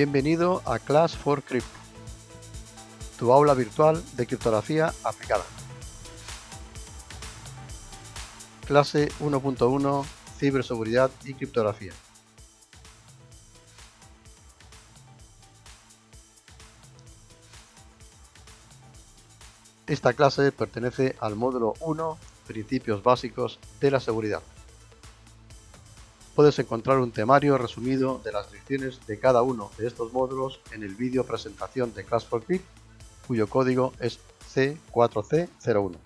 Bienvenido a Class for Crypto, tu aula virtual de criptografía aplicada. Clase 1.1 Ciberseguridad y criptografía. Esta clase pertenece al módulo 1, Principios básicos de la seguridad puedes encontrar un temario resumido de las lecciones de cada uno de estos módulos en el vídeo presentación de Class 4 cuyo código es C4C01.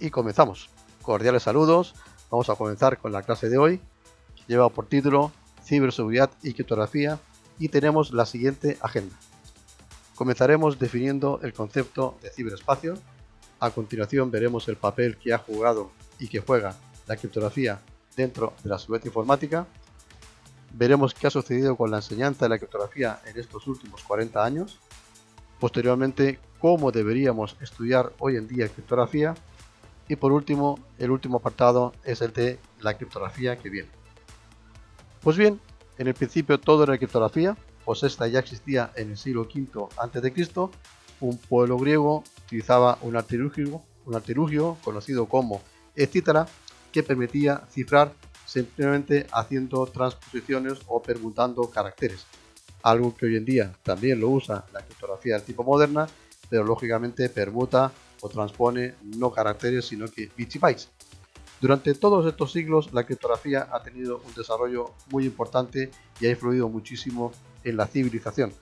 Y comenzamos. Cordiales saludos. Vamos a comenzar con la clase de hoy. Lleva por título Ciberseguridad y Criptografía y tenemos la siguiente agenda. Comenzaremos definiendo el concepto de ciberespacio. A continuación veremos el papel que ha jugado y que juega la criptografía dentro de la subjeta informática. Veremos qué ha sucedido con la enseñanza de la criptografía en estos últimos 40 años. Posteriormente, cómo deberíamos estudiar hoy en día criptografía. Y por último, el último apartado es el de la criptografía que viene. Pues bien, en el principio todo era criptografía, pues esta ya existía en el siglo V a.C. Un pueblo griego utilizaba un un artilugio conocido como etcétera, que permitía cifrar simplemente haciendo transposiciones o permutando caracteres, algo que hoy en día también lo usa la criptografía del tipo moderna, pero lógicamente permuta o transpone no caracteres sino que bits y bytes. Durante todos estos siglos la criptografía ha tenido un desarrollo muy importante y ha influido muchísimo en la civilización,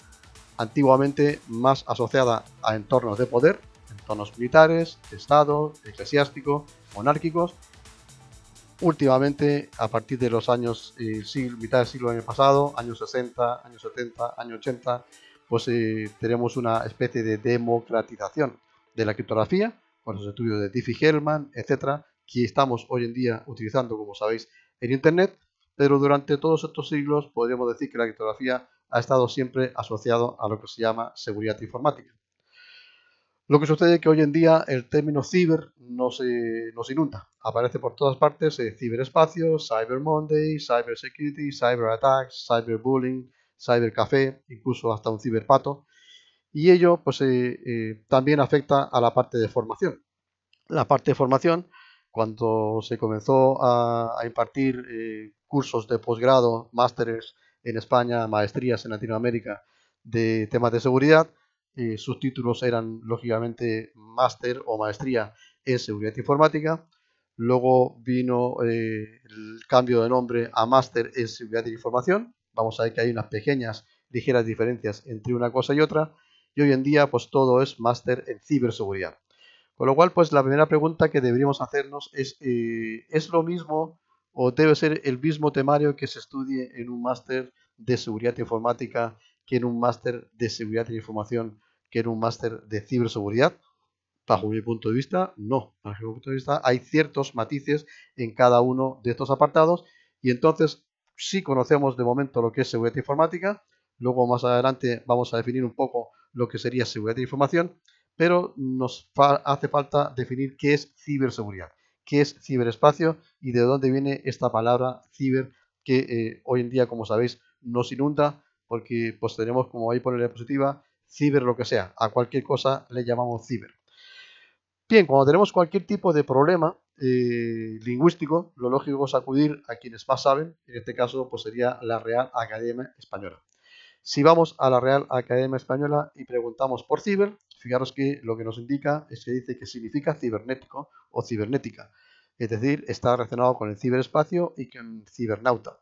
antiguamente más asociada a entornos de poder, zonas militares, Estado, eclesiástico, monárquicos. Últimamente, a partir de los años, eh, mitad del siglo del año pasado, años 60, años 70, años 80, pues eh, tenemos una especie de democratización de la criptografía, con los estudios de Diffie Hellman, etcétera, que estamos hoy en día utilizando, como sabéis, en Internet, pero durante todos estos siglos podríamos decir que la criptografía ha estado siempre asociado a lo que se llama seguridad informática. Lo que sucede es que hoy en día el término ciber nos, se nos inunda. Aparece por todas partes eh, ciberespacio, Cyber Monday, Cyber Security, Cyber Attacks, Cyberbullying, Cyber Café, incluso hasta un ciberpato. Y ello pues, eh, eh, también afecta a la parte de formación. La parte de formación, cuando se comenzó a, a impartir cursos de posgrado, másteres en España, maestrías en Latinoamérica de temas de seguridad, eh, sus títulos eran lógicamente máster o maestría en seguridad informática. Luego vino eh, el cambio de nombre a máster en seguridad de información. Vamos a ver que hay unas pequeñas, ligeras diferencias entre una cosa y otra. Y hoy en día, pues todo es máster en ciberseguridad. Con lo cual, pues la primera pregunta que deberíamos hacernos es, eh, ¿es lo mismo o debe ser el mismo temario que se estudie en un máster de seguridad informática que en un máster de seguridad de información, información, en un máster de ciberseguridad. Bajo mi punto de vista, no. Bajo mi punto de vista, hay ciertos matices en cada uno de estos apartados y entonces sí conocemos de momento lo que es seguridad informática. Luego más adelante vamos a definir un poco lo que sería seguridad de información, pero nos hace falta definir qué es ciberseguridad, qué es ciberespacio y de dónde viene esta palabra ciber que eh, hoy en día, como sabéis, nos inunda porque pues tenemos, como ahí pone la diapositiva, ciber lo que sea. A cualquier cosa le llamamos ciber. Bien, cuando tenemos cualquier tipo de problema eh, lingüístico, lo lógico es acudir a quienes más saben. En este caso, pues sería la Real Academia Española. Si vamos a la Real Academia Española y preguntamos por ciber, fijaros que lo que nos indica es que dice que significa cibernético o cibernética, es decir, está relacionado con el ciberespacio y con cibernauta.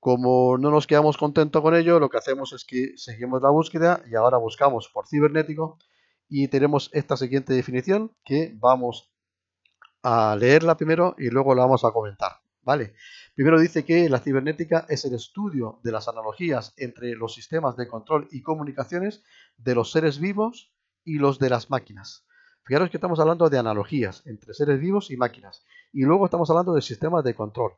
Como no nos quedamos contentos con ello, lo que hacemos es que seguimos la búsqueda y ahora buscamos por cibernético y tenemos esta siguiente definición que vamos a leerla primero y luego la vamos a comentar. ¿Vale? Primero dice que la cibernética es el estudio de las analogías entre los sistemas de control y comunicaciones de los seres vivos y los de las máquinas. Fijaros que estamos hablando de analogías entre seres vivos y máquinas. Y luego estamos hablando de sistemas de control.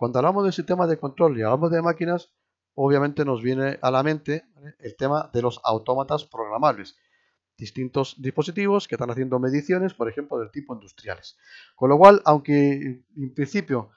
Cuando hablamos de sistemas de control y hablamos de máquinas, obviamente nos viene a la mente el tema de los autómatas programables. Distintos dispositivos que están haciendo mediciones, por ejemplo, del tipo industriales. Con lo cual, aunque en principio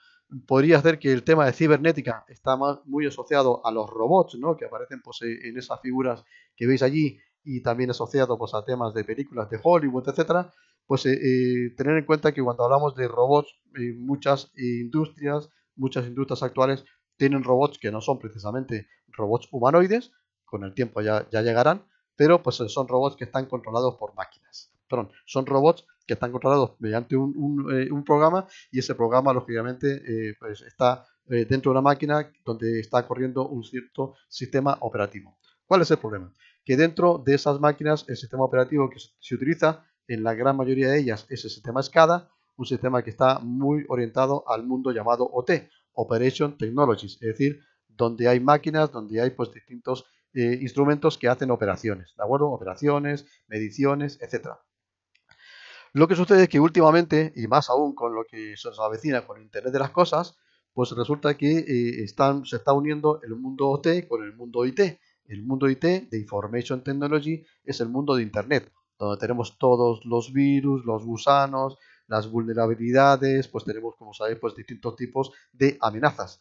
podría hacer que el tema de cibernética está muy asociado a los robots, ¿no? que aparecen pues, eh, en esas figuras que veis allí y también asociado pues, a temas de películas de Hollywood, etc. pues eh, eh, tener en cuenta que cuando hablamos de robots, muchas industrias, muchas industrias actuales tienen robots que no son precisamente robots humanoides, con el tiempo ya, llegarán, pero pues son robots que están controlados por máquinas. Perdón, son robots que están controlados mediante un, eh, programa y ese programa lógicamente eh, pues, está eh, dentro de una máquina donde está corriendo un cierto sistema operativo. ¿Cuál es el problema? Que dentro de esas máquinas el sistema operativo que se utiliza en la gran mayoría de ellas es el sistema SCADA un sistema que está muy orientado al mundo llamado OT, Operation Technologies, es decir, donde hay máquinas, donde hay pues distintos eh, instrumentos que hacen operaciones, ¿de acuerdo? Operaciones, mediciones, etcétera. Lo que sucede es que últimamente, y más aún con lo que se nos avecina con Internet de las Cosas, pues resulta que eh, están, se está uniendo el mundo OT con el mundo IT. El mundo IT de Information Technology es el mundo de Internet, donde tenemos todos los virus, los gusanos, las vulnerabilidades, pues tenemos, como sabéis, pues distintos tipos de amenazas.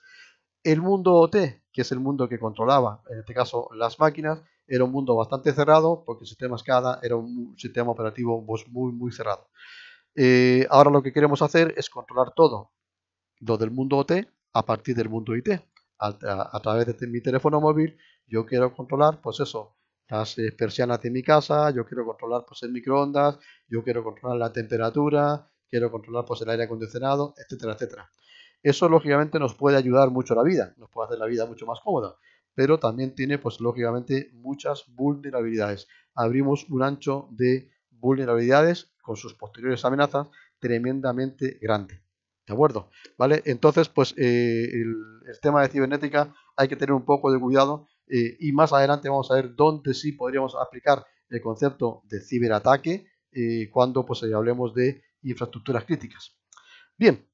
El mundo OT, que es el mundo que controlaba, en este caso, las máquinas, era un mundo bastante cerrado, porque el sistema SCADA era un sistema operativo pues, muy, muy cerrado. Eh, ahora lo que queremos hacer es controlar todo lo del mundo OT a partir del mundo IT. A, a través de mi teléfono móvil yo quiero controlar, pues eso, las eh, persianas de mi casa, yo quiero controlar pues el microondas, yo quiero controlar la temperatura, quiero controlar pues, el aire acondicionado, etcétera, etcétera. Eso lógicamente nos puede ayudar mucho a la vida, nos puede hacer la vida mucho más cómoda, pero también tiene pues lógicamente muchas vulnerabilidades. Abrimos un ancho de vulnerabilidades con sus posteriores amenazas tremendamente grande. ¿De acuerdo? ¿Vale? Entonces, pues eh, el, tema de cibernética hay que tener un poco de cuidado eh, y más adelante vamos a ver dónde sí podríamos aplicar el concepto de ciberataque eh, cuando pues hablemos de infraestructuras críticas. Bien,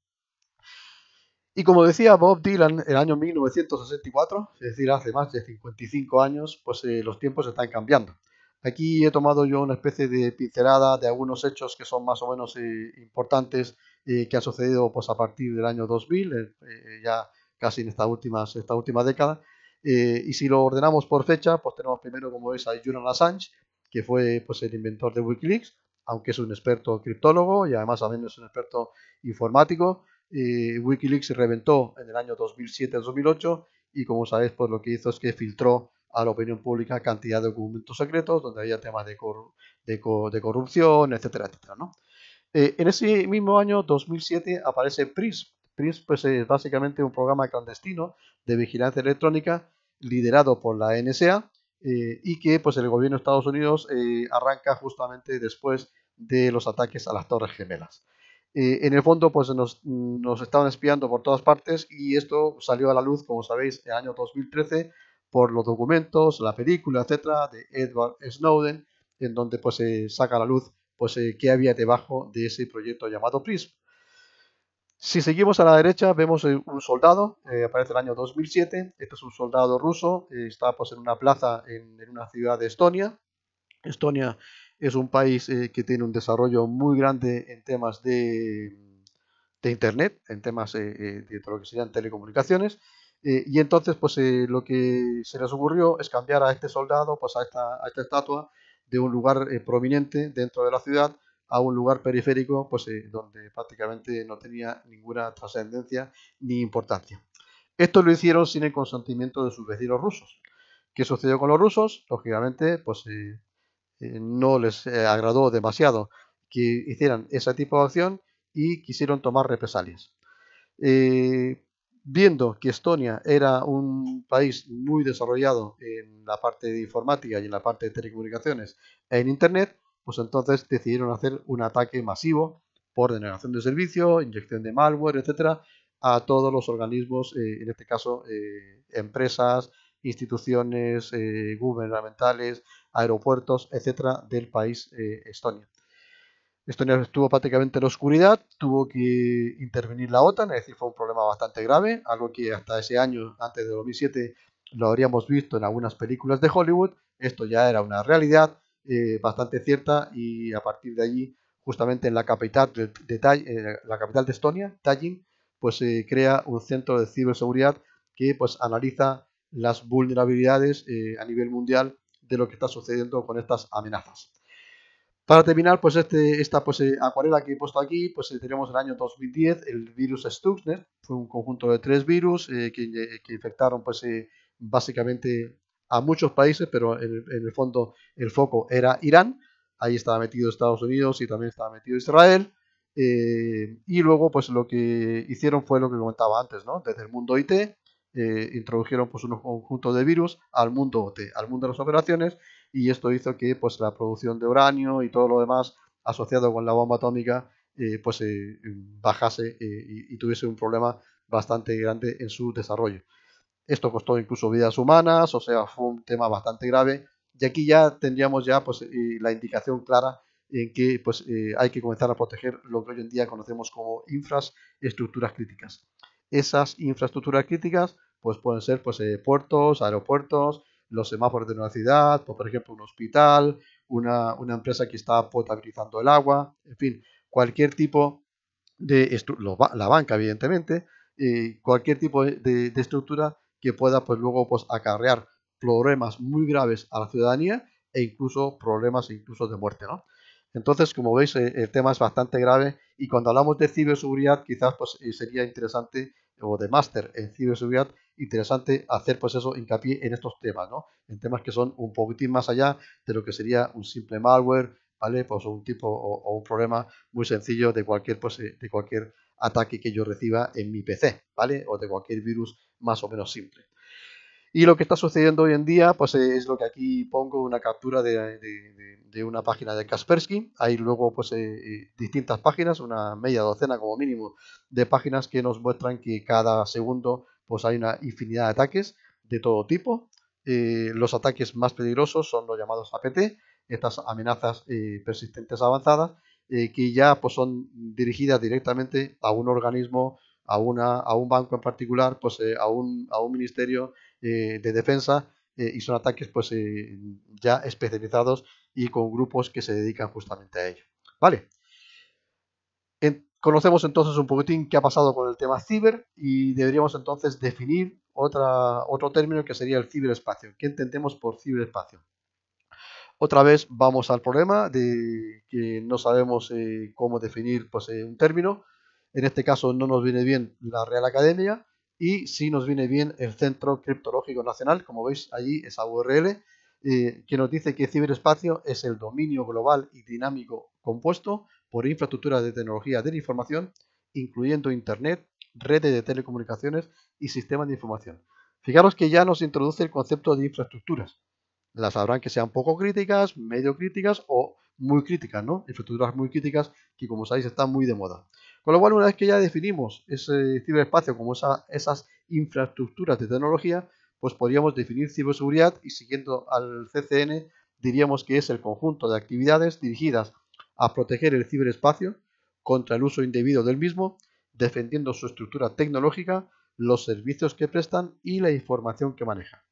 y como decía Bob Dylan en el año 1964, es decir, hace más de 55 años, pues eh, los tiempos están cambiando. Aquí he tomado yo una especie de pincelada de algunos hechos que son más o menos eh, importantes eh, que han sucedido pues, a partir del año 2000, ya casi en esta última, esta última década. y si lo ordenamos por fecha, pues tenemos primero, como veis, a Julian Assange, que fue pues, el inventor de Wikileaks, aunque es un experto criptólogo y además también es un experto informático. Wikileaks Wikileaks reventó en el año 2007-2008 y como sabéis, pues lo que hizo es que filtró a la opinión pública cantidad de documentos secretos donde había temas de, corrupción, etcétera, etcétera. Eh, en ese mismo año, 2007, aparece Prism. Prism pues, es básicamente un programa clandestino de vigilancia electrónica liderado por la NSA eh, y que pues, el gobierno de Estados Unidos eh, arranca justamente después de los ataques a las Torres Gemelas. Eh, en el fondo, pues nos, estaban espiando por todas partes y esto salió a la luz, como sabéis, en el año 2013 por los documentos, la película, etcétera, de Edward Snowden, en donde pues se saca a la luz pues eh, qué había debajo de ese proyecto llamado PRISM. Si seguimos a la derecha vemos eh, un soldado, aparece el año 2007, este es un soldado ruso, Estaba está pues, en una plaza en, en, una ciudad de Estonia. Estonia es un país eh, que tiene un desarrollo muy grande en temas de, mm, Internet, en temas eh, eh, de lo que serían telecomunicaciones. y entonces, pues lo que se les ocurrió es cambiar a este soldado, pues a esta, esta estatua, de un lugar prominente dentro de la ciudad a un lugar periférico, pues donde prácticamente no tenía ninguna trascendencia ni importancia. Esto lo hicieron sin el consentimiento de sus vecinos rusos. ¿Qué sucedió con los rusos? Lógicamente, pues eh, no les eh, agradó demasiado que hicieran ese tipo de acción y quisieron tomar represalias. Eh, viendo que Estonia era un país muy desarrollado en la parte de informática y en la parte de telecomunicaciones en Internet, pues entonces decidieron hacer un ataque masivo por denegación de servicio, inyección de malware, etcétera, a todos los organismos, en este caso empresas, instituciones gubernamentales, aeropuertos, etcétera, del país eh, Estonia. Estonia estuvo prácticamente en oscuridad, tuvo que intervenir la OTAN, es decir, fue un problema bastante grave, algo que hasta ese año, antes de 2007, lo habríamos visto en algunas películas de Hollywood, esto ya era una realidad eh, bastante cierta y a partir de allí, justamente en la capital de, eh, la capital de Estonia, Tallinn, pues se crea un centro de ciberseguridad que pues analiza las vulnerabilidades a nivel mundial de lo que está sucediendo con estas amenazas. Para terminar, pues este, esta pues, eh, acuarela que he puesto aquí, pues eh, tenemos el año 2010, el virus Stuxnet, fue un conjunto de tres virus eh, que, infectaron pues básicamente a muchos países, pero en, en, el fondo el foco era Irán, ahí estaba metido Estados Unidos y también estaba metido Israel, y luego pues lo que hicieron fue lo que comentaba antes, ¿no? Desde el mundo IT, eh, introdujeron pues, unos conjuntos de virus al mundo al mundo de las operaciones, y esto hizo que pues, la producción de uranio y todo lo demás asociado con la bomba atómica eh, pues, eh, bajase y, tuviese un problema bastante grande en su desarrollo. Esto costó incluso vidas humanas, o sea, fue un tema bastante grave, y aquí ya tendríamos ya pues, la indicación clara en que pues, hay que comenzar a proteger lo que hoy en día conocemos como infraestructuras críticas esas infraestructuras críticas, pues pueden ser pues, eh, puertos, aeropuertos, los semáforos de una ciudad, pues, por ejemplo un hospital, una, una, empresa que está potabilizando el agua, en fin, cualquier tipo de la banca, evidentemente, y cualquier tipo de, estructura que pueda pues luego pues acarrear problemas muy graves a la ciudadanía e incluso problemas incluso de muerte, ¿no? Entonces, como veis, eh, el tema es bastante grave y cuando hablamos de ciberseguridad, quizás pues, eh, sería interesante, o de máster en ciberseguridad, interesante hacer pues eso, hincapié en estos temas, ¿no? En temas que son un poquitín más allá de lo que sería un simple malware, ¿vale? Pues un tipo o, un problema muy sencillo de cualquier, pues, eh, de cualquier ataque que yo reciba en mi PC, ¿vale? O de cualquier virus más o menos simple. Y lo que está sucediendo hoy en día, pues eh, es lo que aquí pongo, una captura de, una página de Kaspersky. Hay luego pues eh, eh, distintas páginas, una media docena como mínimo de páginas que nos muestran que cada segundo pues hay una infinidad de ataques de todo tipo. los ataques más peligrosos son los llamados APT, estas amenazas persistentes avanzadas, que ya pues son dirigidas directamente a un organismo, a, una, a un banco en particular, pues a un, a un ministerio eh, de defensa eh, y son ataques pues eh, ya especializados y con grupos que se dedican justamente a ello. Vale. conocemos entonces un poquitín qué ha pasado con el tema ciber y deberíamos entonces definir otra, otro término que sería el ciberespacio. ¿Qué entendemos por ciberespacio? Otra vez vamos al problema de que no sabemos cómo definir pues, un término. En este caso no nos viene bien la Real Academia y si nos viene bien el Centro Criptológico Nacional, como veis allí esa URL, eh, que nos dice que ciberespacio es el dominio global y dinámico compuesto por infraestructuras de tecnología de la información, incluyendo Internet, redes de telecomunicaciones y sistemas de información. Fijaros que ya nos introduce el concepto de infraestructuras. Las habrán que sean poco críticas, medio críticas o muy críticas, ¿no? Infraestructuras muy críticas que, como sabéis, están muy de moda. Con lo cual, una vez que ya definimos ese ciberespacio como esas infraestructuras de tecnología, pues podríamos definir ciberseguridad y siguiendo al CCN diríamos que es el conjunto de actividades dirigidas a proteger el ciberespacio contra el uso indebido del mismo, defendiendo su estructura tecnológica, los servicios que prestan y la información que maneja.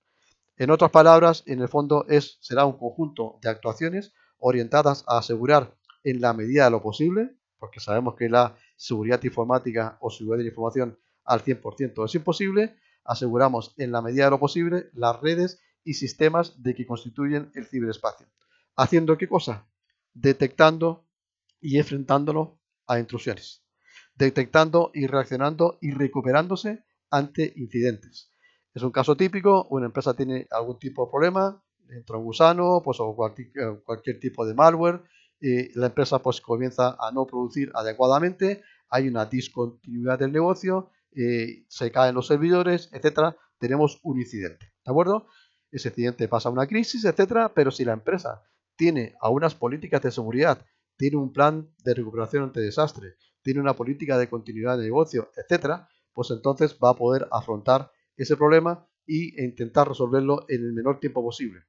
En otras palabras, en el fondo es, será un conjunto de actuaciones orientadas a asegurar en la medida de lo posible, porque sabemos que la seguridad informática o seguridad de la información al 100% es imposible, aseguramos en la medida de lo posible las redes y sistemas de que constituyen el ciberespacio. ¿Haciendo qué cosa? Detectando y enfrentándolo a intrusiones, detectando y reaccionando y recuperándose ante incidentes. Es un caso típico, una empresa tiene algún tipo de problema, entra un gusano pues, o eh, cualquier, tipo de malware, la empresa pues comienza a no producir adecuadamente, hay una discontinuidad del negocio, se caen los servidores, etcétera, tenemos un incidente, ¿de acuerdo? Ese incidente pasa a una crisis, etcétera, pero si la empresa tiene a unas políticas de seguridad, tiene un plan de recuperación ante desastre, tiene una política de continuidad de negocio, etcétera, pues entonces va a poder afrontar ese problema y e intentar resolverlo en el menor tiempo posible.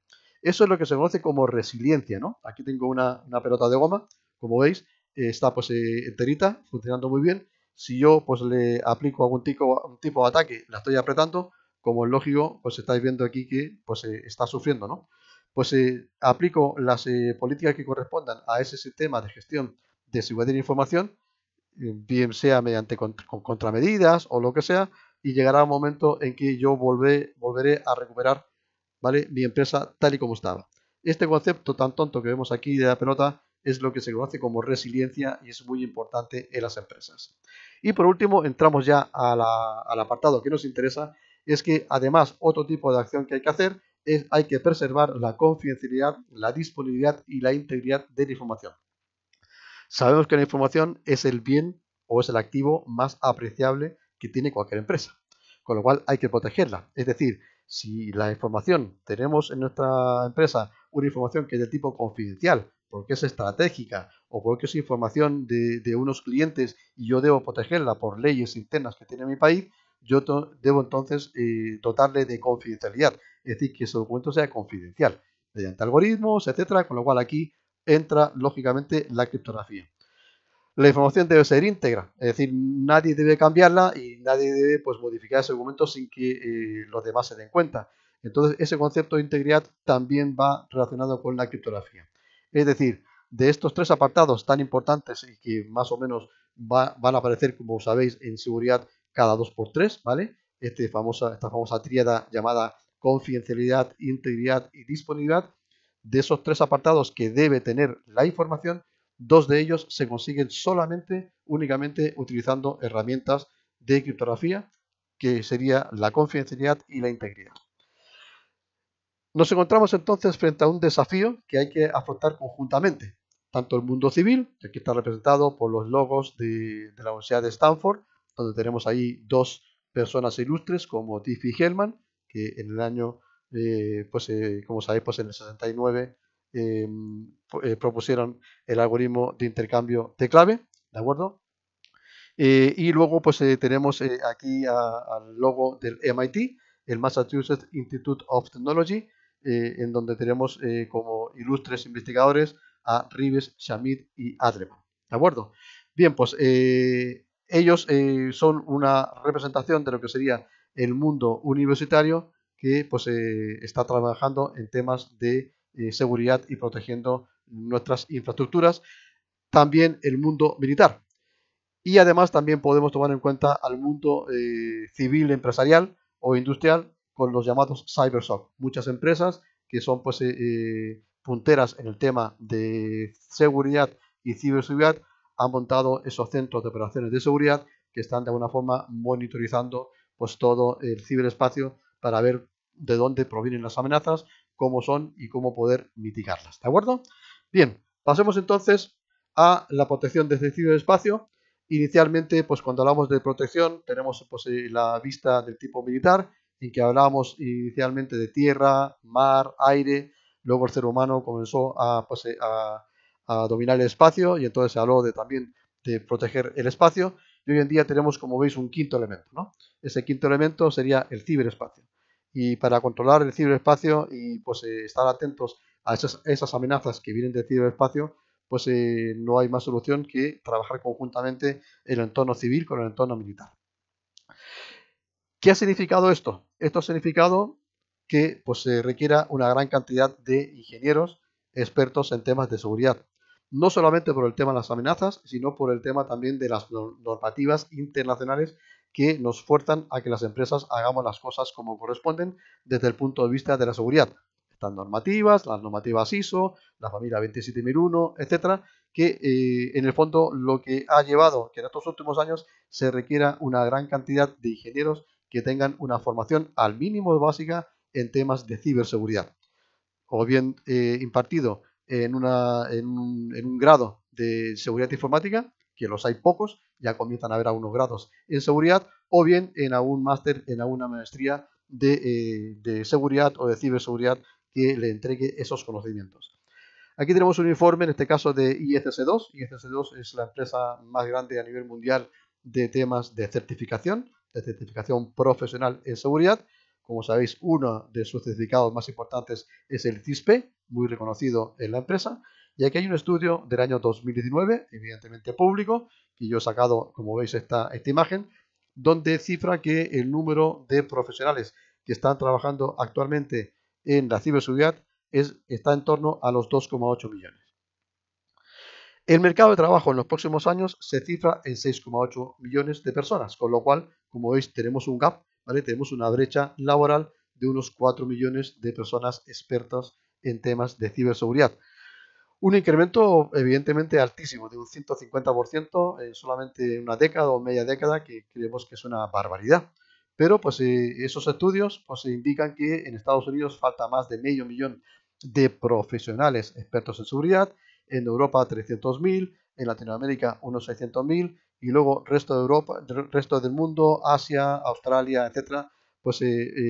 Eso es lo que se conoce como resiliencia, ¿no? Aquí tengo una, pelota de goma, como veis, está pues eh, enterita, funcionando muy bien. Si yo pues le aplico algún tipo, un tipo de ataque, la estoy apretando, como es lógico, pues estáis viendo aquí que pues eh, está sufriendo, ¿no? Pues eh, aplico las políticas que correspondan a ese sistema de gestión de seguridad de información, bien sea mediante contramedidas o lo que sea, y llegará un momento en que yo volveré a recuperar ¿vale? Mi empresa tal y como estaba. Este concepto tan tonto que vemos aquí de la pelota es lo que se conoce como resiliencia y es muy importante en las empresas. Y por último, entramos ya al apartado que nos interesa, es que además otro tipo de acción que hay que hacer es hay que preservar la confidencialidad, la disponibilidad y la integridad de la información. Sabemos que la información es el bien o es el activo más apreciable que tiene cualquier empresa, con lo cual hay que protegerla. Es decir, si la información, tenemos en nuestra empresa una información que es de tipo confidencial, porque es estratégica o porque es información de, unos clientes y yo debo protegerla por leyes internas que tiene mi país, yo debo entonces eh, dotarle de confidencialidad, es decir, que ese documento sea confidencial, mediante algoritmos, etcétera, con lo cual aquí entra lógicamente la criptografía la información debe ser íntegra, es decir, nadie debe cambiarla y nadie debe pues, modificar ese documento sin que eh, los demás se den cuenta. Entonces, ese concepto de integridad también va relacionado con la criptografía. Es decir, de estos tres apartados tan importantes y que más o menos van a aparecer, como sabéis, en seguridad cada dos por tres, ¿vale? Este esta famosa tríada llamada confidencialidad, integridad y disponibilidad, de esos tres apartados que debe tener la información, Dos de ellos se consiguen solamente, únicamente utilizando herramientas de criptografía, que sería la confidencialidad y la integridad. Nos encontramos entonces frente a un desafío que hay que afrontar conjuntamente, tanto el mundo civil, que aquí está representado por los logos de, la Universidad de Stanford, donde tenemos ahí dos personas ilustres como Tiffy Hellman, que en el año, eh, pues eh, como sabéis, pues en el 69 Em, eh, propusieron el algoritmo de intercambio de clave, ¿de acuerdo? Eh, y luego pues eh, tenemos aquí al logo del MIT, el Massachusetts Institute of Technology, en donde tenemos como ilustres investigadores a Rives, Shamid y Adleman, ¿De acuerdo? Bien, pues ellos son una representación de lo que sería el mundo universitario que pues está trabajando en temas de eh, seguridad y protegiendo nuestras infraestructuras, también el mundo militar. Y además también podemos tomar en cuenta al mundo eh, civil, empresarial o industrial con los llamados cybersoft. Muchas empresas que son pues, eh, punteras en el tema de seguridad y ciberseguridad han montado esos centros de operaciones de seguridad que están de alguna forma monitorizando pues, todo el ciberespacio para ver de dónde provienen las amenazas cómo son y cómo poder mitigarlas. ¿De acuerdo? Bien, pasemos entonces a la protección desde el ciberespacio. Inicialmente, pues cuando hablamos de protección, tenemos pues, eh, la vista del tipo militar, en que hablábamos inicialmente de tierra, mar, aire, luego el ser humano comenzó pues, eh, a, dominar el espacio y entonces se habló de, también de proteger el espacio y hoy en día tenemos, como veis, un quinto elemento. ¿no? Ese quinto elemento sería el ciberespacio y para controlar el ciberespacio y pues eh, estar atentos a esas, amenazas que vienen del ciberespacio, pues eh, no hay más solución que trabajar conjuntamente el entorno civil con el entorno militar. ¿Qué ha significado esto? Esto ha significado que pues, se requiera una gran cantidad de ingenieros expertos en temas de seguridad, no solamente por el tema de las amenazas, sino por el tema también de las normativas internacionales que nos fuerzan a que las empresas hagamos las cosas como corresponden desde el punto de vista de la seguridad. Están normativas, las normativas ISO, la familia 27001, etcétera, que eh, en el fondo lo que ha llevado que en estos últimos años se requiera una gran cantidad de ingenieros que tengan una formación al mínimo básica en temas de ciberseguridad, o bien eh, impartido en un grado de seguridad informática que los hay pocos, ya comienzan a haber algunos grados en seguridad, o bien en algún máster, en alguna maestría de, eh, seguridad o de ciberseguridad que le entregue esos conocimientos. Aquí tenemos un informe, en este caso de ISC2. ISC2 es la empresa más grande a nivel mundial de temas de certificación, de certificación profesional en seguridad. Como sabéis, uno de sus certificados más importantes es el CISPE, muy reconocido en la empresa. Y aquí hay un estudio del año 2019, evidentemente público, que yo he sacado, como veis, esta, imagen, donde cifra que el número de profesionales que están trabajando actualmente en la ciberseguridad está en torno a los 2,8 millones. El mercado de trabajo en los próximos años se cifra en 6,8 millones de personas, con lo cual, como veis, tenemos un gap, tenemos una brecha laboral de unos 4 millones de personas expertas en temas de ciberseguridad. Un incremento evidentemente altísimo, de un 150% en solamente una década o media década, que creemos que es una barbaridad. Pero pues eh, esos estudios pues, indican que en Estados Unidos falta más de medio millón de profesionales expertos en seguridad, en Europa 300.000, en Latinoamérica unos 600.000 y luego resto de Europa, resto del mundo, Asia, Australia, etcétera, pues eh,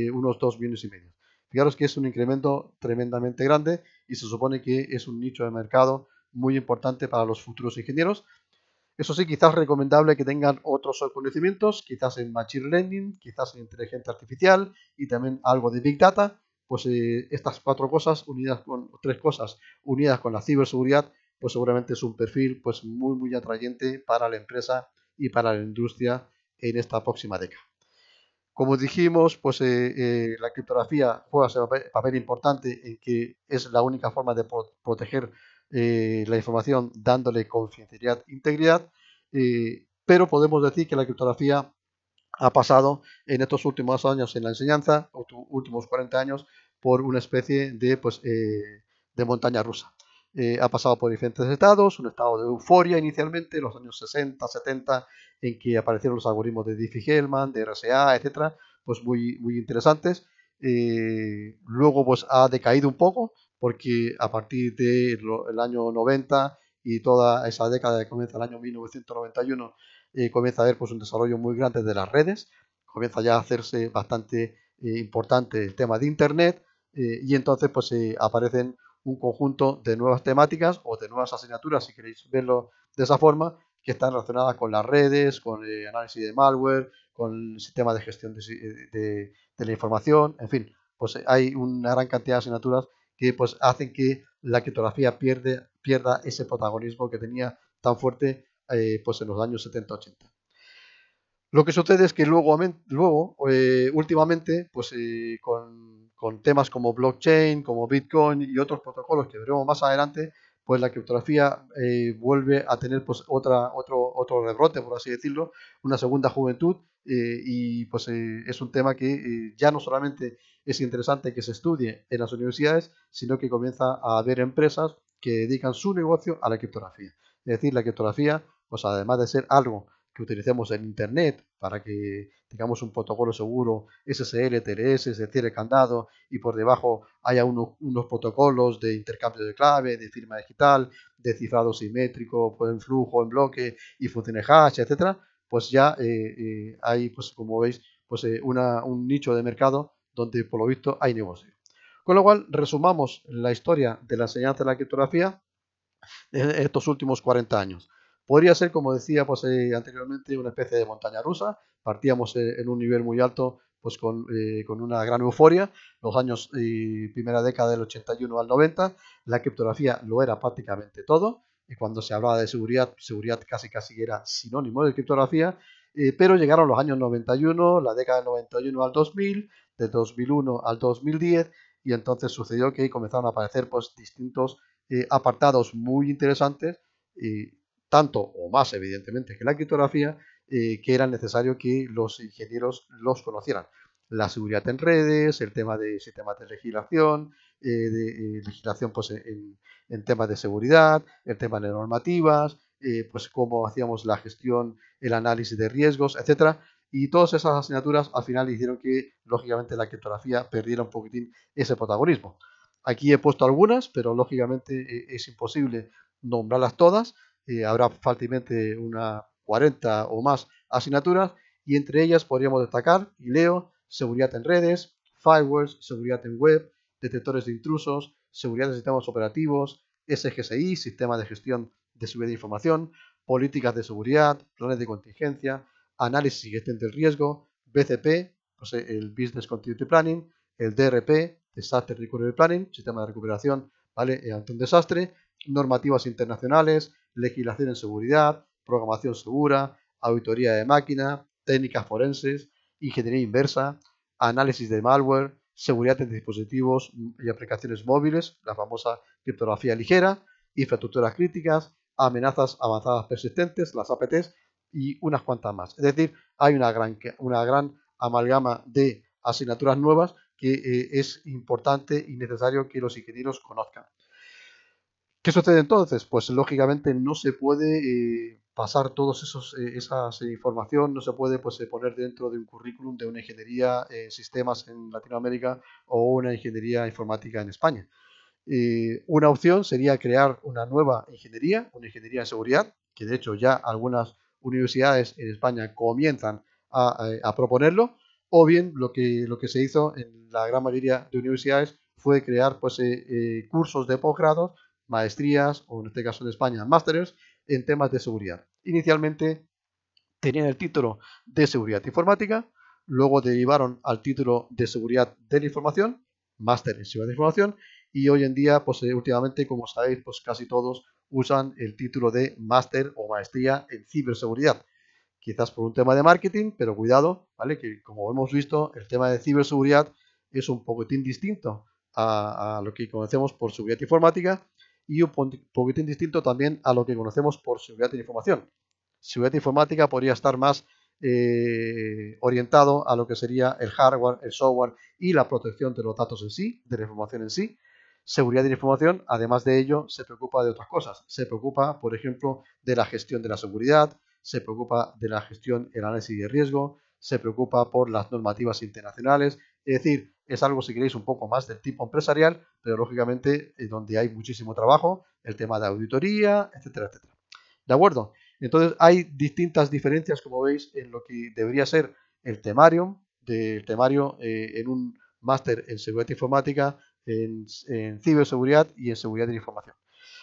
eh, unos 2 millones y medio. Fijaros que es un incremento tremendamente grande y se supone que es un nicho de mercado muy importante para los futuros ingenieros. Eso sí, quizás recomendable que tengan otros conocimientos, quizás en Machine Learning, quizás en inteligencia artificial y también algo de Big Data. Pues eh, estas cuatro cosas unidas con tres cosas unidas con la ciberseguridad, pues seguramente es un perfil pues muy muy atrayente para la empresa y para la industria en esta próxima década. Como dijimos, pues eh, eh, la criptografía juega un papel importante en que es la única forma de proteger eh, la información dándole confidencialidad e integridad, pero podemos decir que la criptografía ha pasado en estos últimos años en la enseñanza, últimos 40 años, por una especie de pues, montaña rusa. Eh, ha pasado por diferentes estados, un estado de euforia inicialmente, en los años 60, 70, en que aparecieron los algoritmos de Diffie-Hellman, de RSA, etcétera, pues muy, muy interesantes. Eh, luego pues ha decaído un poco, porque a partir del año 90 y toda esa década que comienza el año 1991, eh, comienza a haber pues, un desarrollo muy grande de las redes, comienza ya a hacerse bastante importante el tema de Internet y entonces pues aparecen un conjunto de nuevas temáticas o de nuevas asignaturas, si queréis verlo de esa forma, que están relacionadas con las redes, con el eh, análisis de malware, con el sistema de gestión eh, de, la información, en fin, pues hay una gran cantidad de asignaturas que pues hacen que la criptografía pierda ese protagonismo que tenía tan fuerte eh, pues en los años 70-80. Lo que sucede es que luego, luego últimamente, pues con con temas como blockchain, como Bitcoin y otros protocolos que veremos más adelante, pues la criptografía eh, vuelve a tener pues, otra, otro, otro rebrote, por así decirlo, una segunda juventud eh, y pues eh, es un tema que ya no solamente es interesante que se estudie en las universidades, sino que comienza a haber empresas que dedican su negocio a la criptografía. Es decir, la criptografía, pues además de ser algo que utilicemos en Internet para que tengamos un protocolo seguro SSL, TLS, decir, el candado y por debajo haya unos protocolos de intercambio de clave, de firma digital, de cifrado simétrico, pues, en flujo, en bloque y funciones hash, etcétera, pues ya eh, eh, hay, pues como veis, pues eh, una, un nicho de mercado donde por lo visto hay negocio. Con lo cual, resumamos la historia de la enseñanza de la criptografía en estos últimos 40 años. Podría ser, como decía pues, eh, anteriormente, una especie de montaña rusa. Partíamos eh, en un nivel muy alto, pues con, eh, una gran euforia. Los años, primera década del 81 al 90, la criptografía lo era prácticamente todo. Y cuando se hablaba de seguridad, seguridad casi casi era sinónimo de criptografía. pero llegaron los años 91, la década del 91 al 2000, del 2001 al 2010, y entonces sucedió que comenzaron a aparecer pues, distintos apartados muy interesantes tanto o más evidentemente que la criptografía, eh, que era necesario que los ingenieros los conocieran. La seguridad en redes, el tema de sistemas de legislación, eh, de eh, legislación pues, en, en, temas de seguridad, el tema de normativas, pues cómo hacíamos la gestión, el análisis de riesgos, etcétera. Y todas esas asignaturas al final hicieron que, lógicamente, la criptografía perdiera un poquitín ese protagonismo. Aquí he puesto algunas, pero lógicamente e, es imposible nombrarlas todas, eh, habrá fácilmente una 40 o más asignaturas y entre ellas podríamos destacar, y leo, seguridad en redes, firewalls, seguridad en web, detectores de intrusos, seguridad de sistemas operativos, SGSI, sistema de gestión de seguridad de información, políticas de seguridad, planes de contingencia, análisis y gestión del riesgo, BCP, el Business Continuity Planning, el DRP, Disaster Recovery Planning, sistema de recuperación ¿vale? Eh, ante un desastre, normativas internacionales, legislación en seguridad, programación segura, auditoría de máquina, técnicas forenses, ingeniería inversa, análisis de malware, seguridad de dispositivos y aplicaciones móviles, la famosa criptografía ligera, infraestructuras críticas, amenazas avanzadas persistentes, las APTs, y unas cuantas más. Es decir, hay una gran, una gran amalgama de asignaturas nuevas que eh, es importante y necesario que los ingenieros conozcan. ¿Qué sucede entonces? Pues lógicamente no se puede eh, pasar todas eh, esas información, no se puede pues, eh, poner dentro de un currículum de una ingeniería en sistemas en Latinoamérica o una ingeniería informática en España. una opción sería crear una nueva ingeniería, una ingeniería de seguridad, que de hecho ya algunas universidades en España comienzan a, proponerlo, o bien lo que, lo que se hizo en la gran mayoría de universidades fue crear pues, cursos de posgrados maestrías o en este caso en España másteres en temas de seguridad. Inicialmente tenían el título de seguridad informática, luego derivaron al título de seguridad de la información, máster en seguridad de la información, y hoy en día, pues eh, últimamente, como sabéis, pues casi todos usan el título de máster o maestría en ciberseguridad. Quizás por un tema de marketing, pero cuidado, ¿vale? Que como hemos visto, el tema de ciberseguridad es un poquitín distinto a, a lo que conocemos por seguridad informática y un poquito distinto también a lo que conocemos por seguridad de información. Seguridad informática podría estar más eh, orientado a lo que sería el hardware, el software y la protección de los datos en sí, de la información en sí. Seguridad de la información, además de ello, se preocupa de otras cosas. Se preocupa, por ejemplo, de la gestión de la seguridad, se preocupa de la gestión, el análisis de riesgo, se preocupa por las normativas internacionales, es decir, es algo, si queréis, un poco más del tipo empresarial, pero lógicamente eh, donde hay muchísimo trabajo, el tema de auditoría, etcétera, etcétera. ¿De acuerdo? Entonces hay distintas diferencias, como veis, en lo que debería ser el temario, temario eh, en un máster en seguridad informática, en, ciberseguridad y en seguridad de la información.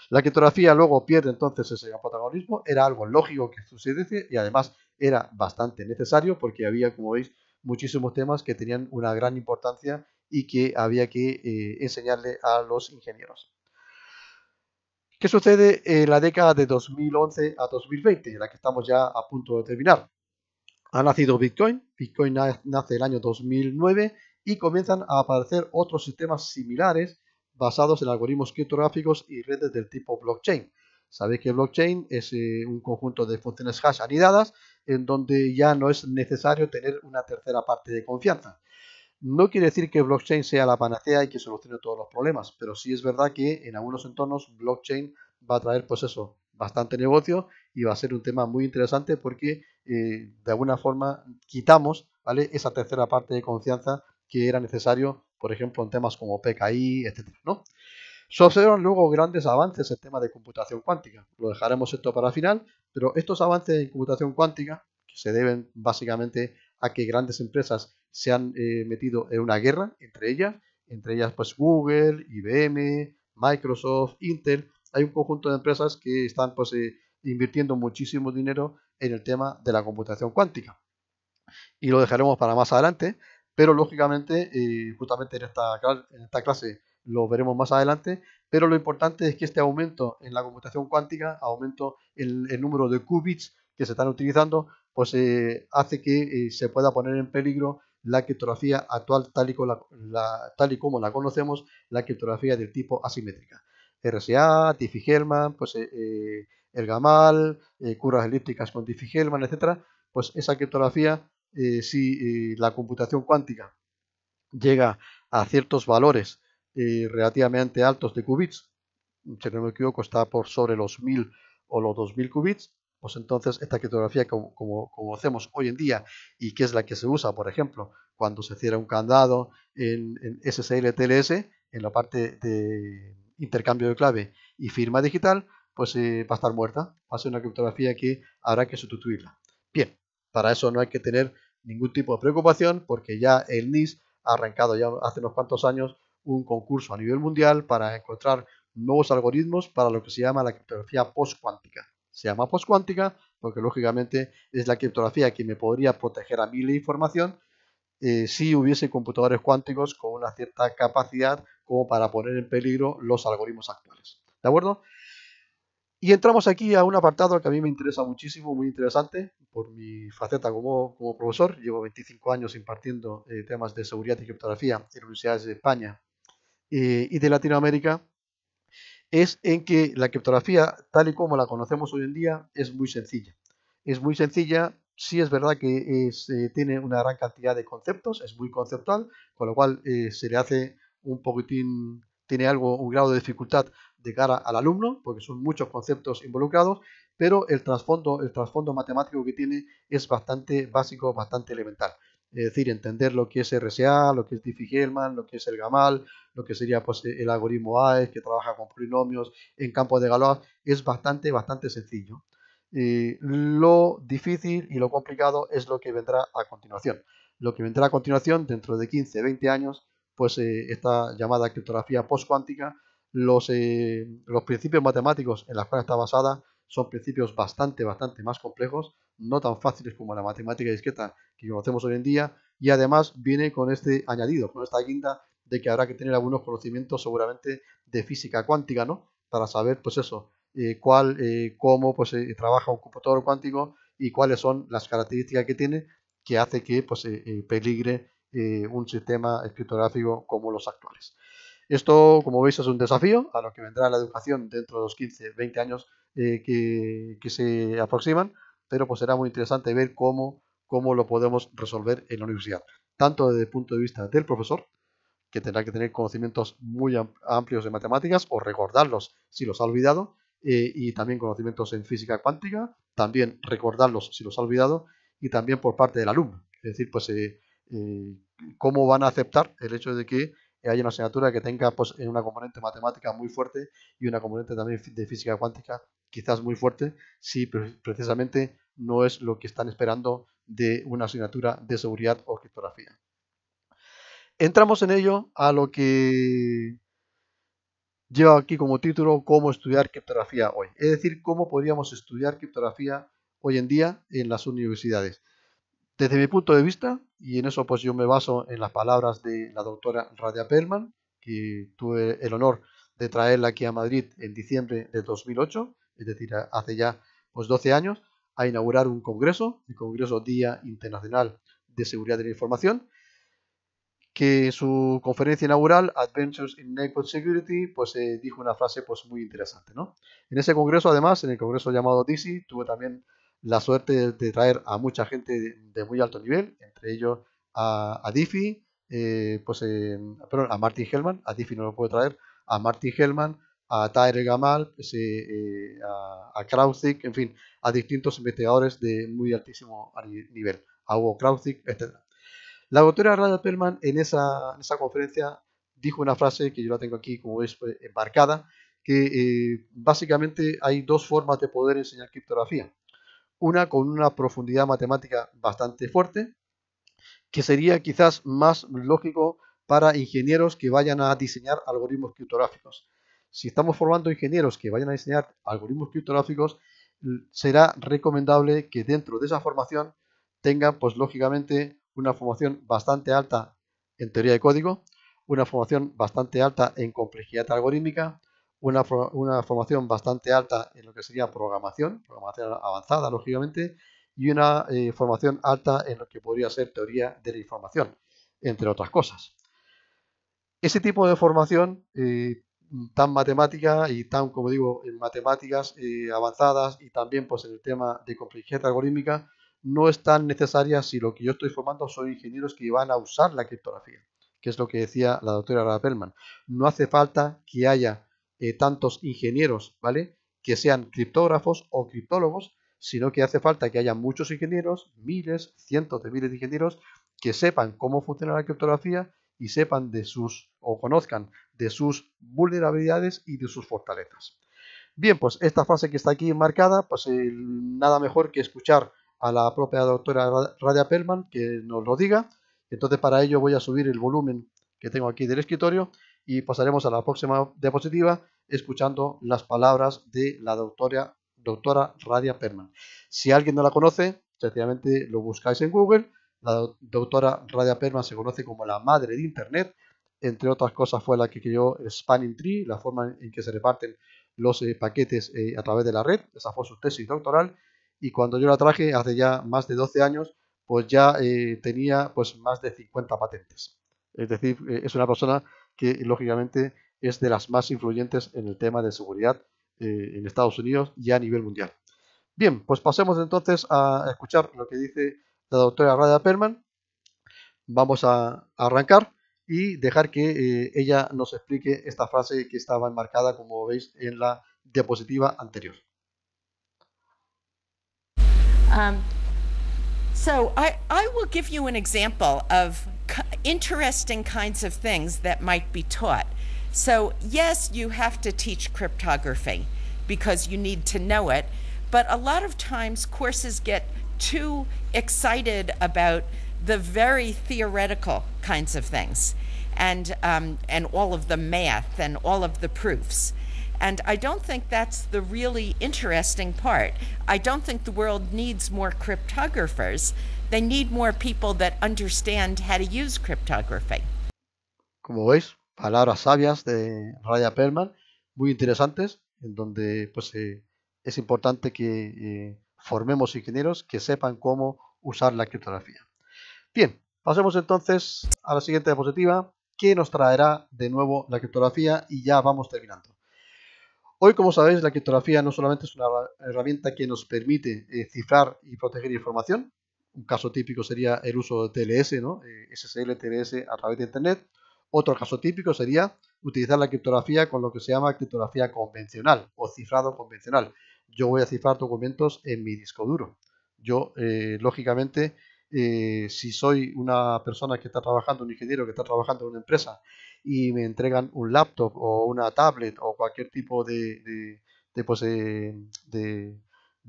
La criptografía luego pierde entonces ese protagonismo, era algo lógico que sucediese y además era bastante necesario porque había, como veis, muchísimos temas que tenían una gran importancia y que había que eh, enseñarle a los ingenieros. ¿Qué sucede en la década de 2011 a 2020, en la que estamos ya a punto de terminar? Ha nacido Bitcoin, Bitcoin nace el año 2009 y comienzan a aparecer otros sistemas similares basados en algoritmos criptográficos y redes del tipo blockchain. Sabéis que blockchain es eh, un conjunto de funciones hash anidadas en donde ya no es necesario tener una tercera parte de confianza. No quiere decir que blockchain sea la panacea y que solucione todos los problemas, pero sí es verdad que en algunos entornos blockchain va a traer, pues eso, bastante negocio y va a ser un tema muy interesante porque eh, de alguna forma quitamos ¿vale? esa tercera parte de confianza que era necesario, por ejemplo, en temas como PKI, etcétera, ¿no? Sucedieron luego grandes avances en el tema de computación cuántica. Lo dejaremos esto para el final, pero estos avances en computación cuántica, se deben básicamente a que grandes empresas se han eh, metido en una guerra entre ellas, entre ellas pues Google, IBM, Microsoft, Intel, hay un conjunto de empresas que están pues eh, invirtiendo muchísimo dinero en el tema de la computación cuántica. Y lo dejaremos para más adelante, pero lógicamente, eh, justamente en esta, en esta clase lo veremos más adelante, pero lo importante es que este aumento en la computación cuántica, aumento en el número de qubits que se están utilizando, pues eh, hace que eh, se pueda poner en peligro la criptografía actual tal y, como la, conocemos, la criptografía del tipo asimétrica. RSA, Diffie-Hellman, pues, eh, el Gamal, curvas elípticas con Diffie-Hellman, etc. Pues esa criptografía, si la computación cuántica llega a ciertos valores relativamente altos de qubits, si no me equivoco está por sobre los 1000 o los 2000 qubits, pues entonces esta criptografía como, como, hacemos hoy en día y que es la que se usa, por ejemplo, cuando se cierra un candado en, SSL TLS, en la parte de intercambio de clave y firma digital, pues eh, va a estar muerta, va a ser una criptografía que habrá que sustituirla. Bien, para eso no hay que tener ningún tipo de preocupación porque ya el NIS ha arrancado ya hace unos cuantos años un concurso a nivel mundial para encontrar nuevos algoritmos para lo que se llama la criptografía postcuántica. Se llama postcuántica porque lógicamente es la criptografía que me podría proteger a mí la información eh, si hubiese computadores cuánticos con una cierta capacidad como para poner en peligro los algoritmos actuales. ¿De acuerdo? Y entramos aquí a un apartado que a mí me interesa muchísimo, muy interesante, por mi faceta como, como profesor. Llevo 25 años impartiendo eh, temas de seguridad y criptografía en universidades de España eh, y de Latinoamérica, es en que la criptografía, tal y como la conocemos hoy en día, es muy sencilla. Es muy sencilla, sí es verdad que eh, tiene una gran cantidad de conceptos, es muy conceptual, con lo cual eh, se le hace un poquitín, tiene algo, un grado de dificultad de cara al alumno, porque son muchos conceptos involucrados, pero el trasfondo, el trasfondo matemático que tiene es bastante básico, bastante elemental es decir, entender lo que es RSA, lo que es Diffie-Hellman, lo que es el GAMAL, lo que sería pues, e, el algoritmo AES que trabaja con polinomios en campo de Galois, es bastante, bastante sencillo. lo difícil y lo complicado es lo que vendrá a continuación. Lo que vendrá a continuación, dentro de 15, 20 años, pues eh, esta llamada criptografía postcuántica, los, eh, los principios matemáticos en los cuales está basada son principios bastante, bastante más complejos, no tan fáciles como la matemática discreta que conocemos hoy en día, y además viene con este añadido, con esta guinda de que habrá que tener algunos conocimientos seguramente de física cuántica, ¿no? Para saber, pues eso, eh, cuál, eh, cómo pues, eh, trabaja un computador cuántico y cuáles son las características que tiene que hace que pues, peligre un sistema criptográfico como los actuales. Esto, como veis, es un desafío a lo que vendrá la educación dentro de los 15, 20 años que se aproximan pero pues será muy interesante ver cómo, lo podemos resolver en la universidad, tanto desde el punto de vista del profesor, que tendrá que tener conocimientos muy amplios de matemáticas o recordarlos si los ha olvidado, eh, y también conocimientos en física cuántica, también recordarlos si los ha olvidado, y también por parte del alumno, es decir, pues eh, eh, cómo van a aceptar el hecho de que haya una asignatura que tenga pues, una componente matemática muy fuerte y una componente también de física cuántica quizás muy fuerte si precisamente no es lo que están esperando de una asignatura de seguridad o criptografía. Entramos en ello a lo que lleva aquí como título cómo estudiar criptografía hoy. Es decir, cómo podríamos estudiar criptografía hoy en día en las universidades. Desde mi punto de vista, y en eso pues yo me baso en las palabras de la doctora Radia Perlman, que tuve el honor de traerla aquí a Madrid en diciembre de 2008, es decir, hace ya 12 pues, años, a inaugurar un congreso, el Congreso Día Internacional de Seguridad de la Información, que en su conferencia inaugural, Adventures in Network Security, pues eh, dijo una frase pues, muy interesante. ¿no? En ese congreso, además, en el congreso llamado DC, tuve también la suerte de, traer a mucha gente de, muy alto nivel, entre ellos a, Diffie, eh, pues, eh, a Martin Hellman, a Diffie no lo puedo traer, a Martin Hellman, a Tyre Gamal, pues, eh, eh, a, a en fin, a distintos investigadores de muy altísimo nivel, a Hugo Krausik, etc. La doctora Rada Perlman en esa, en esa conferencia dijo una frase que yo la tengo aquí, como es pues, embarcada, que eh, básicamente hay dos formas de poder enseñar criptografía. Una con una profundidad matemática bastante fuerte, que sería quizás más lógico para ingenieros que vayan a diseñar algoritmos criptográficos si estamos formando ingenieros que vayan a diseñar algoritmos criptográficos, será recomendable que dentro de esa formación tengan, pues lógicamente, una formación bastante alta en teoría de código, una formación bastante alta en complejidad algorítmica, una, formación bastante alta en lo que sería programación, programación avanzada, lógicamente, y una eh, formación alta en lo que podría ser teoría de la información, entre otras cosas. Ese tipo de formación eh, tan matemática y tan, como digo, en matemáticas eh, avanzadas y también pues en el tema de complejidad algorítmica, no es tan necesaria si lo que yo estoy formando son ingenieros que van a usar la criptografía, que es lo que decía la doctora Rappelman. No hace falta que haya eh, tantos ingenieros, ¿vale? Que sean criptógrafos o criptólogos, sino que hace falta que haya muchos ingenieros, miles, cientos de miles de ingenieros, que sepan cómo funciona la criptografía y sepan de sus o conozcan de sus vulnerabilidades y de sus fortalezas. Bien, pues esta frase que está aquí marcada, pues eh, nada mejor que escuchar a la propia doctora Radia Perlman que nos lo diga. Entonces para ello voy a subir el volumen que tengo aquí del escritorio y pasaremos a la próxima diapositiva escuchando las palabras de la doctora, doctora Radia Perman. Si alguien no la conoce, sencillamente lo buscáis en Google. La doctora Radia Perman se conoce como la madre de Internet entre otras cosas, fue la que creó el Spanning Tree, la forma en que se reparten los eh, paquetes eh, a través de la red. Esa fue su tesis doctoral. Y cuando yo la traje, hace ya más de 12 años, pues ya eh, tenía pues más de 50 patentes. Es decir, es una persona que lógicamente es de las más influyentes en el tema de seguridad en Estados Unidos y a nivel mundial. Bien, pues pasemos entonces a escuchar lo que dice la doctora Raya Perman. Vamos a arrancar. y dejar que eh, ella nos explique esta frase que estaba enmarcada, como veis, en la diapositiva anterior. Um, so I, I will give you an example of interesting kinds of things that might be taught. So yes, you have to teach cryptography because you need to know it, but a lot of times courses get too excited about the very theoretical kinds of things and, um, and all of the math and all of the proofs. And I don't think that's the really interesting part. I don't think the world needs more cryptographers. They need more people that understand how to use cryptography. Como veis, palabras sabias de Raya Perman, muy interesantes, en donde pues, eh, es importante que eh, formemos ingenieros que sepan cómo usar la criptografía. Bien, pasemos entonces a la siguiente diapositiva que nos traerá de nuevo la criptografía y ya vamos terminando. Hoy, como sabéis, la criptografía no solamente es una herramienta que nos permite eh, cifrar y proteger información, un caso típico sería el uso de TLS, ¿no? Eh, SSL, TLS a través de Internet. Otro caso típico sería utilizar la criptografía con lo que se llama criptografía convencional o cifrado convencional. Yo voy a cifrar documentos en mi disco duro. Yo, eh, lógicamente, eh, si soy una persona que está trabajando, un ingeniero que está trabajando en una empresa y me entregan un laptop o una tablet o cualquier tipo de, de pues, eh,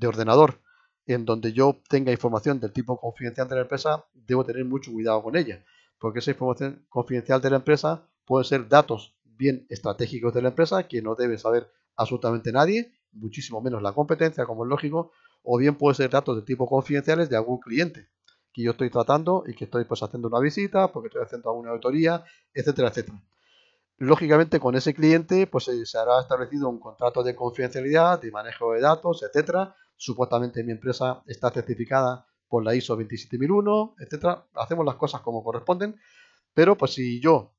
ordenador en donde yo tenga información del tipo confidencial de la empresa, debo tener mucho cuidado con ella, porque esa información confidencial de la empresa puede ser datos bien estratégicos de la empresa que no debe saber absolutamente nadie, muchísimo menos la competencia, como es lógico, o bien puede ser datos de tipo confidenciales de algún cliente que yo estoy tratando y que estoy pues haciendo una visita, porque estoy haciendo alguna auditoría, etcétera, etcétera. Lógicamente con ese cliente pues eh, se hará establecido un contrato de confidencialidad, de manejo de datos, etcétera. Supuestamente mi empresa está certificada por la ISO 27001, etcétera. Hacemos las cosas como corresponden, pero pues si yo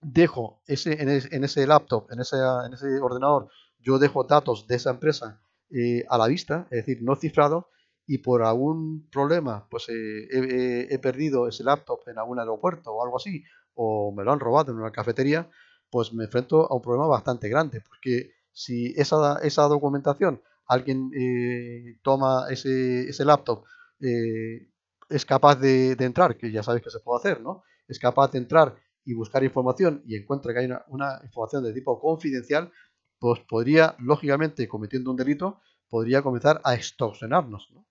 dejo ese, en, ese, laptop, en ese, en ese ordenador, yo dejo datos de esa empresa eh, a la vista, es decir, no cifrado, y por algún problema pues eh, he, perdido ese laptop en algún aeropuerto o algo así, o me lo han robado en una cafetería, pues me enfrento a un problema bastante grande, porque si esa, esa documentación, alguien eh, toma ese, ese laptop, eh, es capaz de, entrar, que ya sabéis que se puede hacer, ¿no? Es capaz de entrar y buscar información y encuentra que hay una, una información de tipo confidencial, pues podría, lógicamente, cometiendo un delito, podría comenzar a extorsionarnos, ¿no?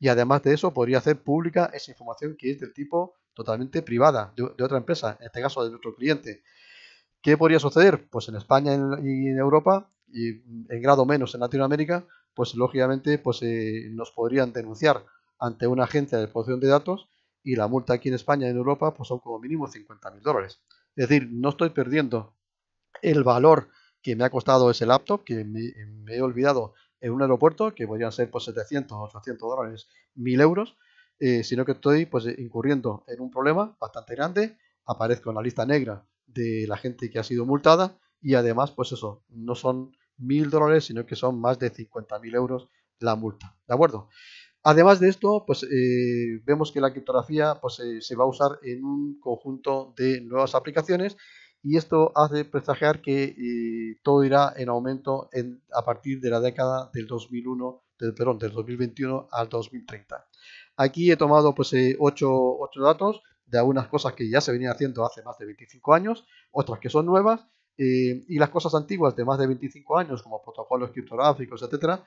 y además de eso podría hacer pública esa información que es del tipo totalmente privada de, otra empresa, en este caso de nuestro cliente. ¿Qué podría suceder? Pues en España y en Europa y en grado menos en Latinoamérica, pues lógicamente pues, eh, nos podrían denunciar ante una agencia de protección de datos y la multa aquí en España y en Europa pues son como mínimo 50.000 dólares. Es decir, no estoy perdiendo el valor que me ha costado ese laptop, que me he olvidado en un aeropuerto, que podrían ser por 700, 800 dólares, 1000 euros, eh, sino que estoy pues incurriendo en un problema bastante grande, aparezco en la lista negra de la gente que ha sido multada y además pues eso, no son 1000 dólares, sino que son más de 50.000 euros la multa, ¿de acuerdo? Además de esto, pues eh, vemos que la criptografía pues, eh, se va a usar en un conjunto de nuevas aplicaciones y esto hace presagiar que eh, todo irá en aumento en, a partir de la década del 2001, perdón, del 2021 al 2030. Aquí he tomado pues 8 eh, datos de algunas cosas que ya se venían haciendo hace más de 25 años, otras que son nuevas, eh, y las cosas antiguas de más de 25 años, como protocolos criptográficos, etcétera,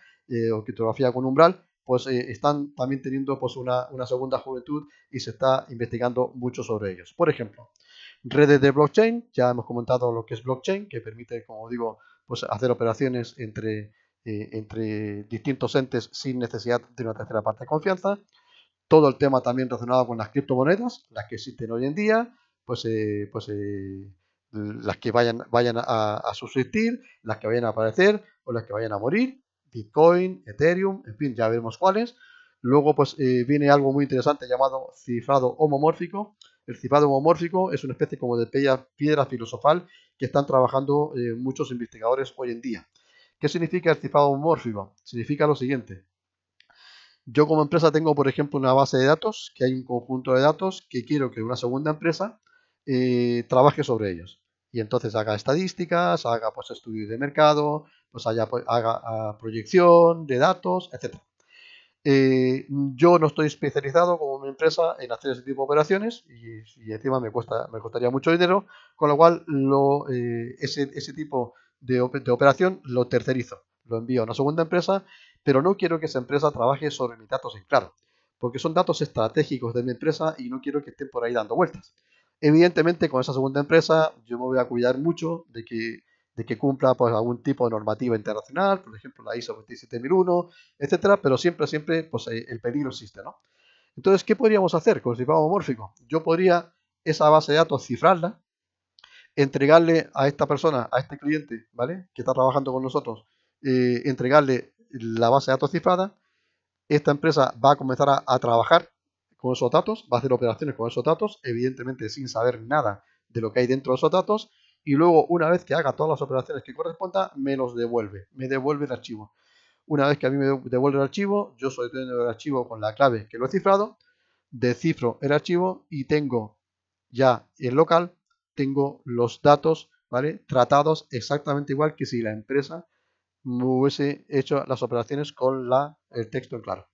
o criptografía con umbral, pues están también teniendo pues, una, una, segunda juventud y se está investigando mucho sobre ellos. Por ejemplo, Redes de blockchain, ya hemos comentado lo que es blockchain, que permite, como digo, pues hacer operaciones entre, eh, entre distintos entes sin necesidad de una tercera parte de confianza. Todo el tema también relacionado con las criptomonedas, las que existen hoy en día, pues, eh, pues eh, las que vayan, vayan a, subsistir, las que vayan a aparecer o las que vayan a morir, Bitcoin, Ethereum, en fin, ya veremos cuáles. Luego pues viene algo muy interesante llamado cifrado homomórfico, el cifrado homomórfico es una especie como de piedra filosofal que están trabajando eh, muchos investigadores hoy en día. ¿Qué significa el cifrado homomórfico? Significa lo siguiente. Yo como empresa tengo, por ejemplo, una base de datos, que hay un conjunto de datos que quiero que una segunda empresa eh, trabaje sobre ellos. Y entonces haga estadísticas, haga pues, estudios de mercado, pues, pues haga ah, proyección de datos, etc. Eh, yo no estoy especializado como mi empresa en hacer ese tipo de operaciones y, encima me, cuesta, me costaría mucho dinero, con lo cual eh, ese, tipo de, de, operación lo tercerizo, lo envío a una segunda empresa, pero no quiero que esa empresa trabaje sobre mis datos en claro, porque son datos estratégicos de mi empresa y no quiero que estén por ahí dando vueltas. Evidentemente con esa segunda empresa yo me voy a cuidar mucho de que de que cumpla pues, algún tipo de normativa internacional, por ejemplo la ISO 27001, etcétera, pero siempre, siempre pues, eh, el peligro existe, ¿no? Entonces, ¿qué podríamos hacer con el cifrado homomórfico? Yo podría esa base de datos cifrarla, entregarle a esta persona, a este cliente, ¿vale? Que está trabajando con nosotros, eh, entregarle la base de datos cifrada. Esta empresa va a comenzar a, trabajar con esos datos, va a hacer operaciones con esos datos, evidentemente sin saber nada de lo que hay dentro de esos datos, y luego una vez que haga todas las operaciones que corresponda, me los devuelve, me devuelve el archivo. Una vez que a mí me devuelve el archivo, yo soy el archivo con la clave que lo he cifrado, descifro el archivo y tengo ya el local, tengo los datos ¿vale? tratados exactamente igual que si la empresa me hubiese hecho las operaciones con la, el texto en claro.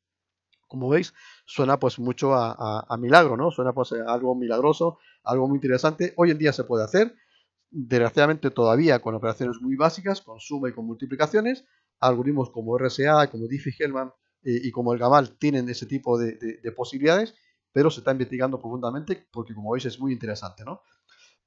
Como veis, suena pues mucho a, milagro, ¿no? Suena pues algo milagroso, algo muy interesante. Hoy en día se puede hacer, desgraciadamente todavía con operaciones muy básicas, con suma y con multiplicaciones. Algoritmos como RSA, como Diffie-Hellman eh, y como el GAMAL tienen ese tipo de, posibilidades, pero se está investigando profundamente porque, como veis, es muy interesante. ¿no?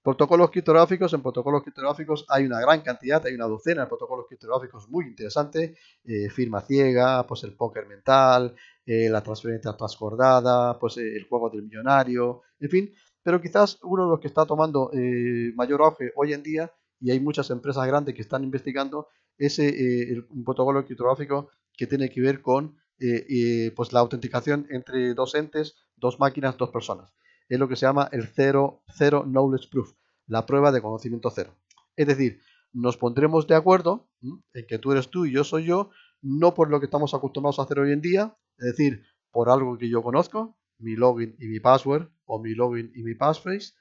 Protocolos criptográficos, en protocolos criptográficos hay una gran cantidad, hay una docena de protocolos criptográficos muy interesantes, eh, firma ciega, pues el póker mental, eh, la transferencia transcordada, pues el juego del millonario, en fin, pero quizás uno de los que está tomando eh, mayor auge hoy en día, y hay muchas empresas grandes que están investigando, es eh, un protocolo criptográfico que tiene que ver con eh, pues la autenticación entre dos entes, dos máquinas, dos personas. Es lo que se llama el Zero, Knowledge Proof, la prueba de conocimiento cero. Es decir, nos pondremos de acuerdo en que tú eres tú y yo soy yo, no por lo que estamos acostumbrados a hacer hoy en día, es decir, por algo que yo conozco, mi login y mi password, o mi login y mi passphrase,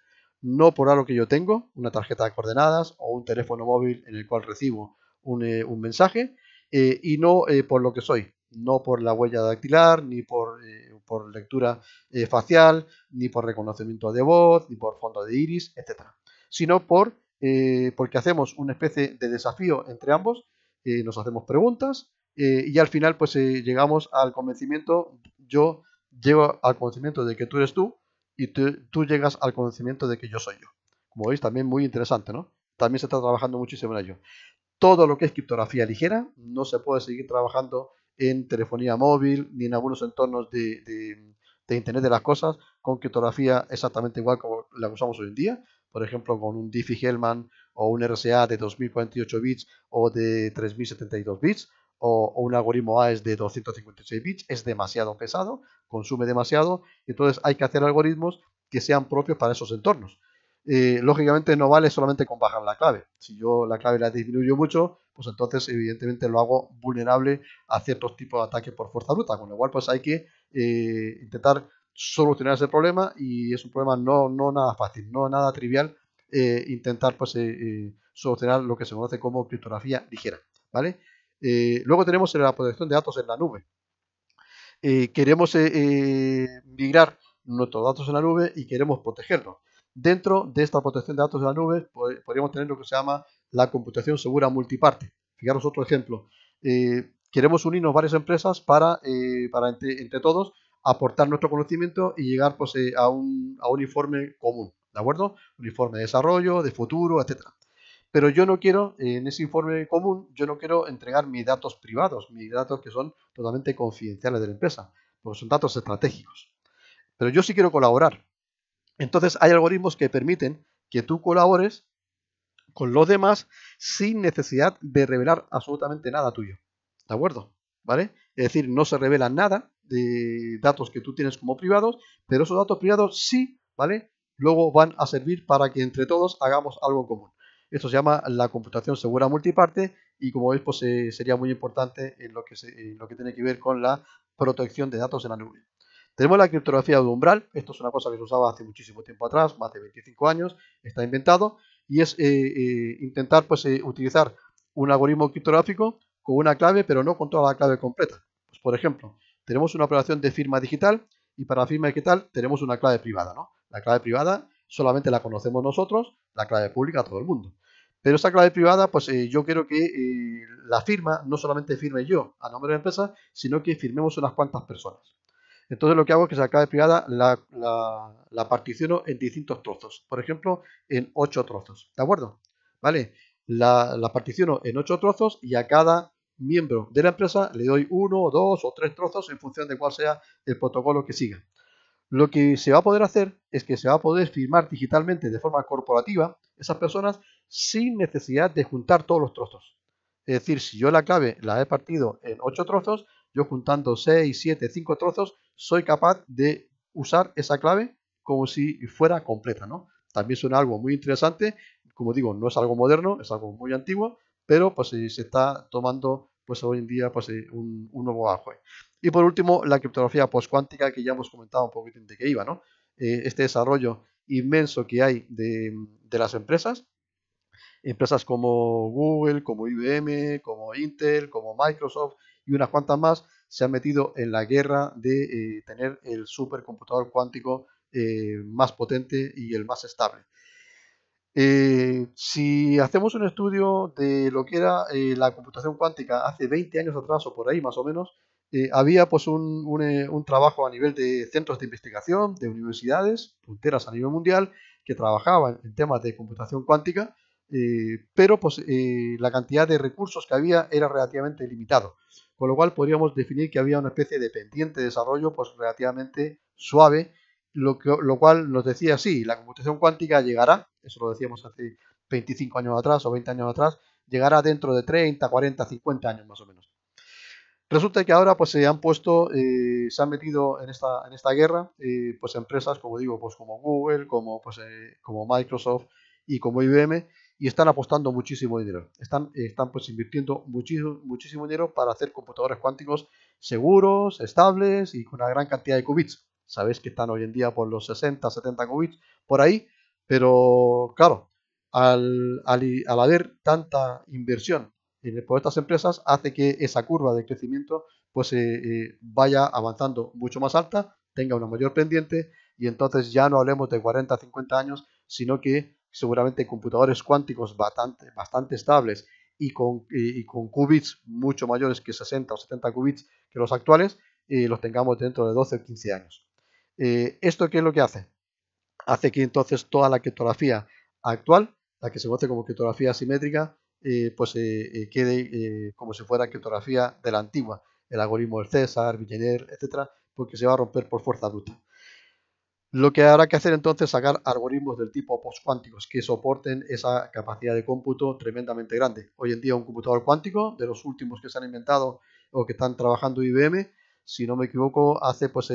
no por algo que yo tengo, una tarjeta de coordenadas o un teléfono móvil en el cual recibo un, eh, mensaje, eh, y no eh, por lo que soy, no por la huella dactilar, ni por, por lectura facial, ni por reconocimiento de voz, ni por fondo de iris, etc. Sino por, porque hacemos una especie de desafío entre ambos, nos hacemos preguntas y al final pues llegamos al convencimiento, yo llego al convencimiento de que tú eres tú, y tú, llegas al conocimiento de que yo soy yo. Como veis, también muy interesante, ¿no? También se está trabajando muchísimo en ello. Todo lo que es criptografía ligera no se puede seguir trabajando en telefonía móvil ni en algunos entornos de, de Internet de las Cosas con criptografía exactamente igual como la usamos hoy en día. Por ejemplo, con un Diffie-Hellman o un RSA de 2048 bits o de 3072 bits o, un algoritmo A es de 256 bits, es demasiado pesado, consume demasiado, entonces hay que hacer algoritmos que sean propios para esos entornos. Eh, lógicamente no vale solamente con bajar la clave. Si yo la clave la disminuyo mucho, pues entonces evidentemente lo hago vulnerable a ciertos tipos de ataques por fuerza bruta, con lo cual pues hay que eh, intentar solucionar ese problema y es un problema no, no nada fácil, no nada trivial eh, intentar pues solucionar lo que se conoce como criptografía ligera, ¿vale? Eh, luego tenemos la protección de datos en la nube. Eh, queremos eh, migrar nuestros datos en la nube y queremos protegerlos. Dentro de esta protección de datos en la nube podríamos tener lo que se llama la computación segura multiparte. Fijaros otro ejemplo. queremos unirnos varias empresas para, entre, todos aportar nuestro conocimiento y llegar pues, a, un, a un informe común. ¿de acuerdo? Un informe de desarrollo, de futuro, etcétera pero yo no quiero, eh, en ese informe común, yo no quiero entregar mis datos privados, mis datos que son totalmente confidenciales de la empresa, porque son datos estratégicos. Pero yo sí quiero colaborar. Entonces hay algoritmos que permiten que tú colabores con los demás sin necesidad de revelar absolutamente nada tuyo. ¿De acuerdo? ¿Vale? Es decir, no se revela nada de datos que tú tienes como privados, pero esos datos privados sí, ¿vale? Luego van a servir para que entre todos hagamos algo común. Esto se llama la computación segura multiparte y como veis pues eh, sería muy importante en lo, que tiene que ver con la protección de datos en la nube. Tenemos la criptografía de umbral, esto es una cosa que se usaba hace muchísimo tiempo atrás, más de 25 años, está inventado, y es eh, eh, intentar pues, utilizar un algoritmo criptográfico con una clave, pero no con toda la clave completa. Pues, por ejemplo, tenemos una operación de firma digital y para la firma digital tenemos una clave privada. ¿no? La clave privada solamente la conocemos nosotros, la clave pública a todo el mundo. Pero esa clave privada, pues eh, yo quiero que eh, la firma no solamente firme yo a nombre de la empresa, sino que firmemos unas cuantas personas. Entonces lo que hago es que esa clave privada la, particiono en distintos trozos. Por ejemplo, en ocho trozos. ¿De acuerdo? ¿Vale? La, la, particiono en ocho trozos y a cada miembro de la empresa le doy uno, dos o tres trozos en función de cuál sea el protocolo que siga. Lo que se va a poder hacer es que se va a poder firmar digitalmente de forma corporativa esas personas sin necesidad de juntar todos los trozos. Es decir, si yo la clave la he partido en 8 trozos, yo juntando 6, 7, 5 trozos, soy capaz de usar esa clave como si fuera completa, También suena algo muy interesante, como digo, no es algo moderno, es algo muy antiguo, pero pues se está tomando pues hoy en día pues, eh, un, nuevo ajo. Y por último, la criptografía postcuántica, que ya hemos comentado un poquito de que iba, ¿no? Eh, este desarrollo inmenso que hay de, las empresas, empresas como Google, como IBM, como Intel, como Microsoft y unas cuantas más, se han metido en la guerra de eh, tener el supercomputador cuántico más potente y el más estable. Eh, si hacemos un estudio de lo que era eh, la computación cuántica hace 20 años atrás o por ahí más o menos, eh, había pues un, un, trabajo a nivel de centros de investigación, de universidades, punteras a nivel mundial, que trabajaban en temas de computación cuántica, pero pues la cantidad de recursos que había era relativamente limitado, con lo cual podríamos definir que había una especie de pendiente de desarrollo pues relativamente suave lo, cual nos decía, sí, la computación cuántica llegará, eso lo decíamos hace 25 años atrás o 20 años atrás, llegará dentro de 30, 40, 50 años más o menos. Resulta que ahora pues, se han puesto, eh, se han metido en esta, en esta guerra eh, pues, empresas, como digo, pues, como Google, como, pues, eh, como Microsoft y como IBM, y están apostando muchísimo dinero. Están, están pues, invirtiendo muchísimo, muchísimo dinero para hacer computadores cuánticos seguros, estables y con una gran cantidad de qubits sabéis que están hoy en día por los 60, 70 qubits, por ahí, pero claro, al, al, al haber tanta inversión por estas empresas hace que esa curva de crecimiento pues eh, eh, vaya avanzando mucho más alta, tenga una mayor pendiente y entonces ya no hablemos de 40, 50 años, sino que seguramente computadores cuánticos bastante, bastante estables y con, y, con qubits mucho mayores que 60 o 70 qubits que los actuales, eh, los tengamos dentro de 12 o 15 años. Eh, ¿Esto qué es lo que hace? Hace que entonces toda la criptografía actual, la que se conoce como criptografía simétrica, eh, pues se eh, quede como si fuera criptografía de la antigua, el algoritmo del César, Villeneuve, etcétera, porque se va a romper por fuerza bruta. Lo que habrá que hacer entonces es sacar algoritmos del tipo postcuánticos que soporten esa capacidad de cómputo tremendamente grande. Hoy en día un computador cuántico, de los últimos que se han inventado o que están trabajando IBM, si no me equivoco, hace pues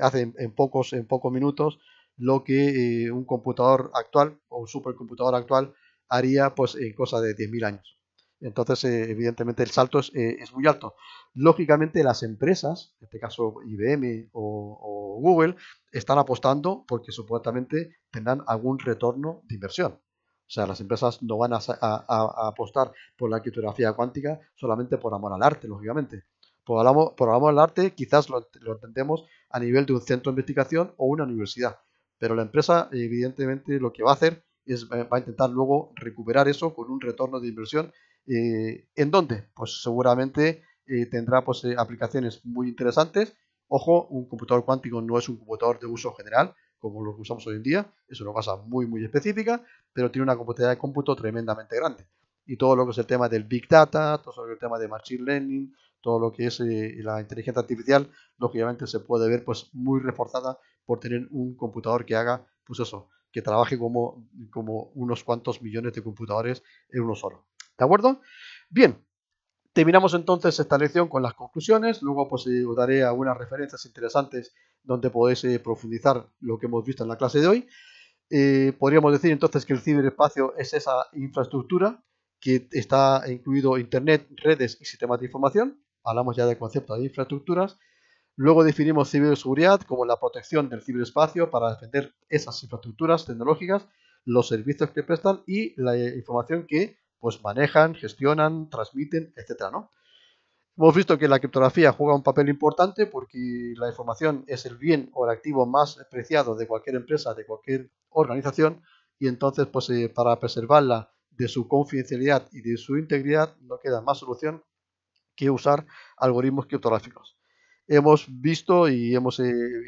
hace en, pocos, en pocos minutos lo que eh, un computador actual o un supercomputador actual haría pues en cosa de 10.000 años. Entonces, eh, evidentemente, el salto eh, es, muy alto. Lógicamente, las empresas, en este caso IBM o, Google, están apostando porque supuestamente tendrán algún retorno de inversión. O sea, las empresas no van a, a apostar por la criptografía cuántica solamente por amor al arte, lógicamente. Programamos, pues pues el arte, quizás lo, lo, entendemos a nivel de un centro de investigación o una universidad, pero la empresa evidentemente lo que va a hacer es eh, va a intentar luego recuperar eso con un retorno de inversión. Eh, ¿En dónde? Pues seguramente eh, tendrá pues, aplicaciones muy interesantes. Ojo, un computador cuántico no es un computador de uso general, como lo que usamos hoy en día, es una cosa muy, muy específica, pero tiene una capacidad de cómputo tremendamente grande. Y todo lo que es el tema del Big Data, todo lo que el tema de Machine Learning, todo lo que es eh, la inteligencia artificial, lógicamente se puede ver pues muy reforzada por tener un computador que haga, pues eso, que trabaje como, como unos cuantos millones de computadores en uno solo. ¿De acuerdo? Bien, Terminamos entonces esta lección con las conclusiones, luego pues eh, os daré algunas referencias interesantes donde podéis eh, profundizar lo que hemos visto en la clase de hoy. podríamos decir entonces que el ciberespacio es esa infraestructura que está incluido Internet, redes y sistemas de información, hablamos ya del concepto de infraestructuras. Luego definimos ciberseguridad como la protección del ciberespacio para defender esas infraestructuras tecnológicas, los servicios que prestan y la información que pues manejan, gestionan, transmiten, etc. ¿no? Hemos visto que la criptografía juega un papel importante porque la información es el bien o el activo más preciado de cualquier empresa, de cualquier organización, y entonces, pues eh, para preservarla de su confidencialidad y de su integridad, no queda más solución que usar algoritmos criptográficos. Hemos visto y hemos eh,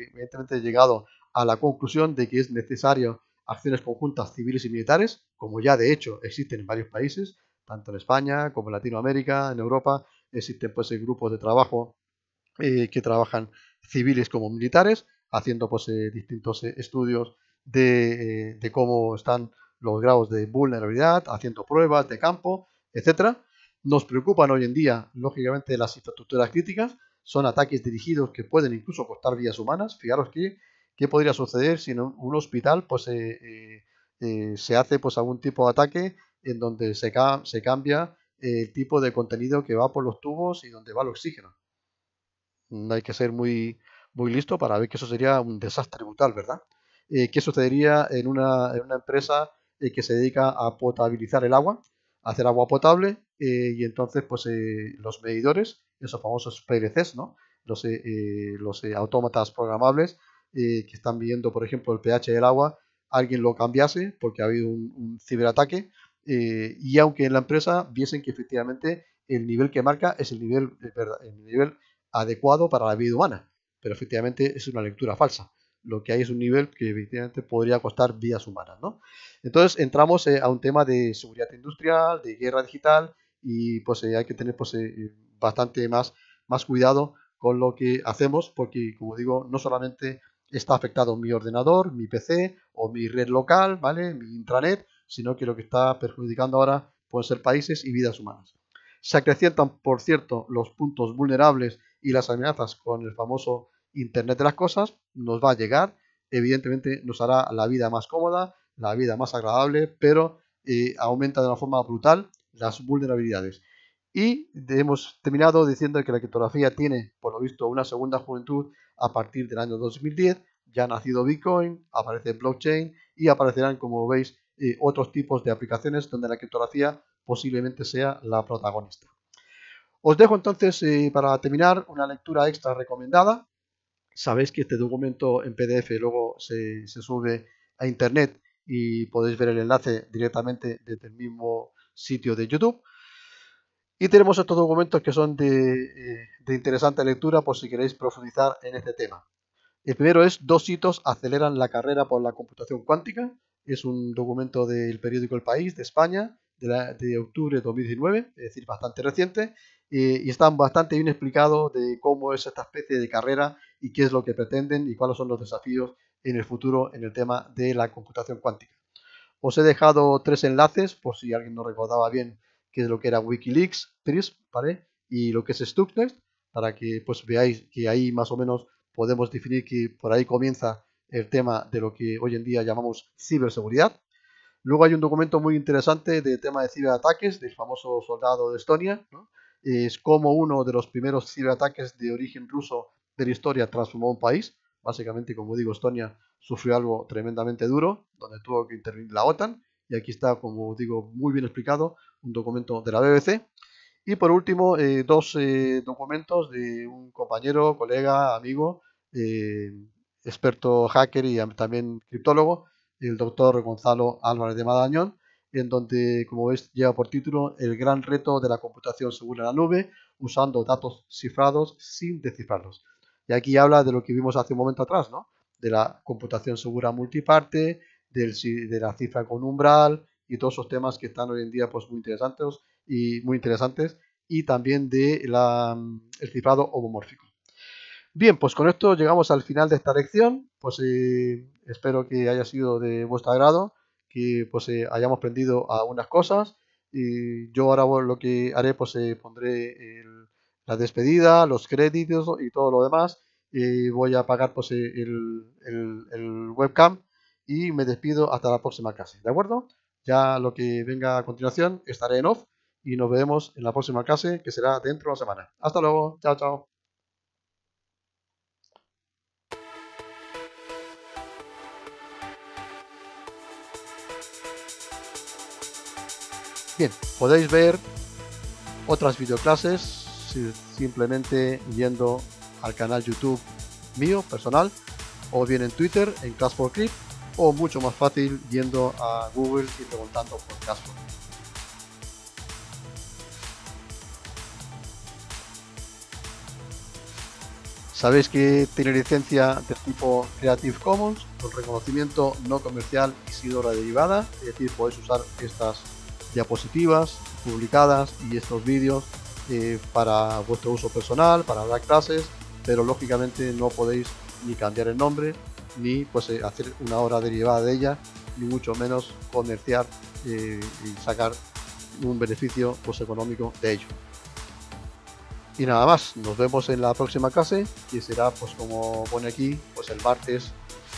evidentemente llegado a la conclusión de que es necesario acciones conjuntas civiles y militares, como ya de hecho existen en varios países, tanto en España como en Latinoamérica, en Europa, existen pues eh, grupos de trabajo eh, que trabajan civiles como militares, haciendo pues distintos estudios de, cómo están los grados de vulnerabilidad, haciendo pruebas de campo, etcétera, nos preocupan hoy en día, lógicamente, las infraestructuras críticas, son ataques dirigidos que pueden incluso costar vidas humanas. Fijaros que, qué podría suceder si en un hospital pues, eh, eh, eh, se hace pues, algún tipo de ataque en donde se, se cambia el tipo de contenido que va por los tubos y donde va el oxígeno. Mm, hay que ser muy, muy listo para ver que eso sería un desastre brutal, ¿verdad? ¿Qué sucedería en una, en una empresa que se dedica a potabilizar el agua? hacer agua potable eh, y entonces pues eh, los medidores, esos famosos PLCs, ¿no? los, eh, los autómatas programables que están midiendo, por ejemplo, el pH del agua, alguien lo cambiase porque ha habido un, ciberataque y aunque en la empresa viesen que efectivamente el nivel que marca es el nivel, el nivel adecuado para la vida humana, pero efectivamente es una lectura falsa lo que hay es un nivel que evidentemente podría costar vidas humanas. Entonces entramos eh, a un tema de seguridad industrial, de guerra digital y pues eh, hay que tener pues, eh, bastante más, más cuidado con lo que hacemos porque como digo no solamente está afectado mi ordenador, mi PC o mi red local, ¿vale? mi intranet, sino que lo que está perjudicando ahora pueden ser países y vidas humanas. Se acrecientan, por cierto, los puntos vulnerables y las amenazas con el famoso Internet de las cosas nos va a llegar, evidentemente nos hará la vida más cómoda, la vida más agradable, pero eh, aumenta de una forma brutal las vulnerabilidades. Y hemos terminado diciendo que la criptografía tiene, por lo visto, una segunda juventud a partir del año 2010. Ya ha nacido Bitcoin, aparece blockchain y aparecerán, como veis, eh, otros tipos de aplicaciones donde la criptografía posiblemente sea la protagonista. Os dejo entonces, eh, para terminar, una lectura extra recomendada sabéis que este documento en PDF luego se, sube a internet y podéis ver el enlace directamente desde el mismo sitio de YouTube. Y tenemos estos documentos que son eh, de, interesante lectura por si queréis profundizar en este tema. El primero es Dos hitos aceleran la carrera por la computación cuántica. Es un documento del periódico El País de España de, octubre de 2019, es decir, bastante reciente, eh, y están bastante bien explicados de cómo es esta especie de carrera y qué es lo que pretenden y cuáles son los desafíos en el futuro en el tema de la computación cuántica. Os he dejado tres enlaces por si alguien no recordaba bien qué es lo que era Wikileaks, TRISP, ¿vale? Y lo que es Stuxnet, para que pues veáis que ahí más o menos podemos definir que por ahí comienza el tema de lo que hoy en día llamamos ciberseguridad. Luego hay un documento muy interesante de tema de ciberataques del famoso soldado de Estonia. Es como uno de los primeros ciberataques de origen ruso de la historia transformó un país. Básicamente, como digo, Estonia sufrió algo tremendamente duro, donde tuvo que intervenir la OTAN. Y aquí está, como digo, muy bien explicado, un documento de la BBC. Y por último, eh, dos eh, documentos de un compañero, colega, amigo, eh, experto hacker y también criptólogo, el doctor Gonzalo Álvarez de Madañón, en donde, como veis, lleva por título El gran reto de la computación segura en la nube, usando datos cifrados sin descifrarlos. Y aquí habla de lo que vimos hace un momento atrás, ¿no? De la computación segura multiparte, de la cifra con umbral y todos esos temas que están hoy en día pues, muy, interesantes y, muy interesantes y también de mm, el cifrado homomórfico. Bien, pues con esto llegamos al final de esta lección. Pues eh, espero que haya sido de vuestro agrado, que pues eh, hayamos aprendido algunas cosas. Y yo ahora lo que haré, pues eh, pondré el, la despedida, los créditos y todo lo demás. y voy a apagar pues, el, webcam y me despido hasta la próxima clase, ¿de acuerdo? Ya lo que venga a continuación estaré en off y nos vemos en la próxima clase que será dentro de una semana. Hasta luego, chao, chao. Bien, podéis ver otras videoclases simplemente yendo al canal YouTube mío, personal, o bien en Twitter, en Class 4 Clip, o mucho más fácil yendo a Google y preguntando por cash Sabéis que tiene licencia de tipo Creative Commons con reconocimiento no comercial y sin derivada, es decir, podéis usar estas diapositivas publicadas y estos vídeos eh, para vuestro uso personal, para dar clases, pero lógicamente no podéis ni cambiar el nombre, ni pues eh, hacer una hora derivada de ella, ni mucho menos comerciar eh, y sacar un beneficio pues, económico de ello. Y nada más, nos vemos en la próxima clase, que será pues como pone aquí, pues el martes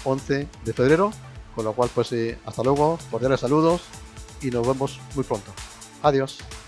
11 de febrero, con lo cual pues hasta luego, cordiales saludos y nos vemos muy pronto. Adiós.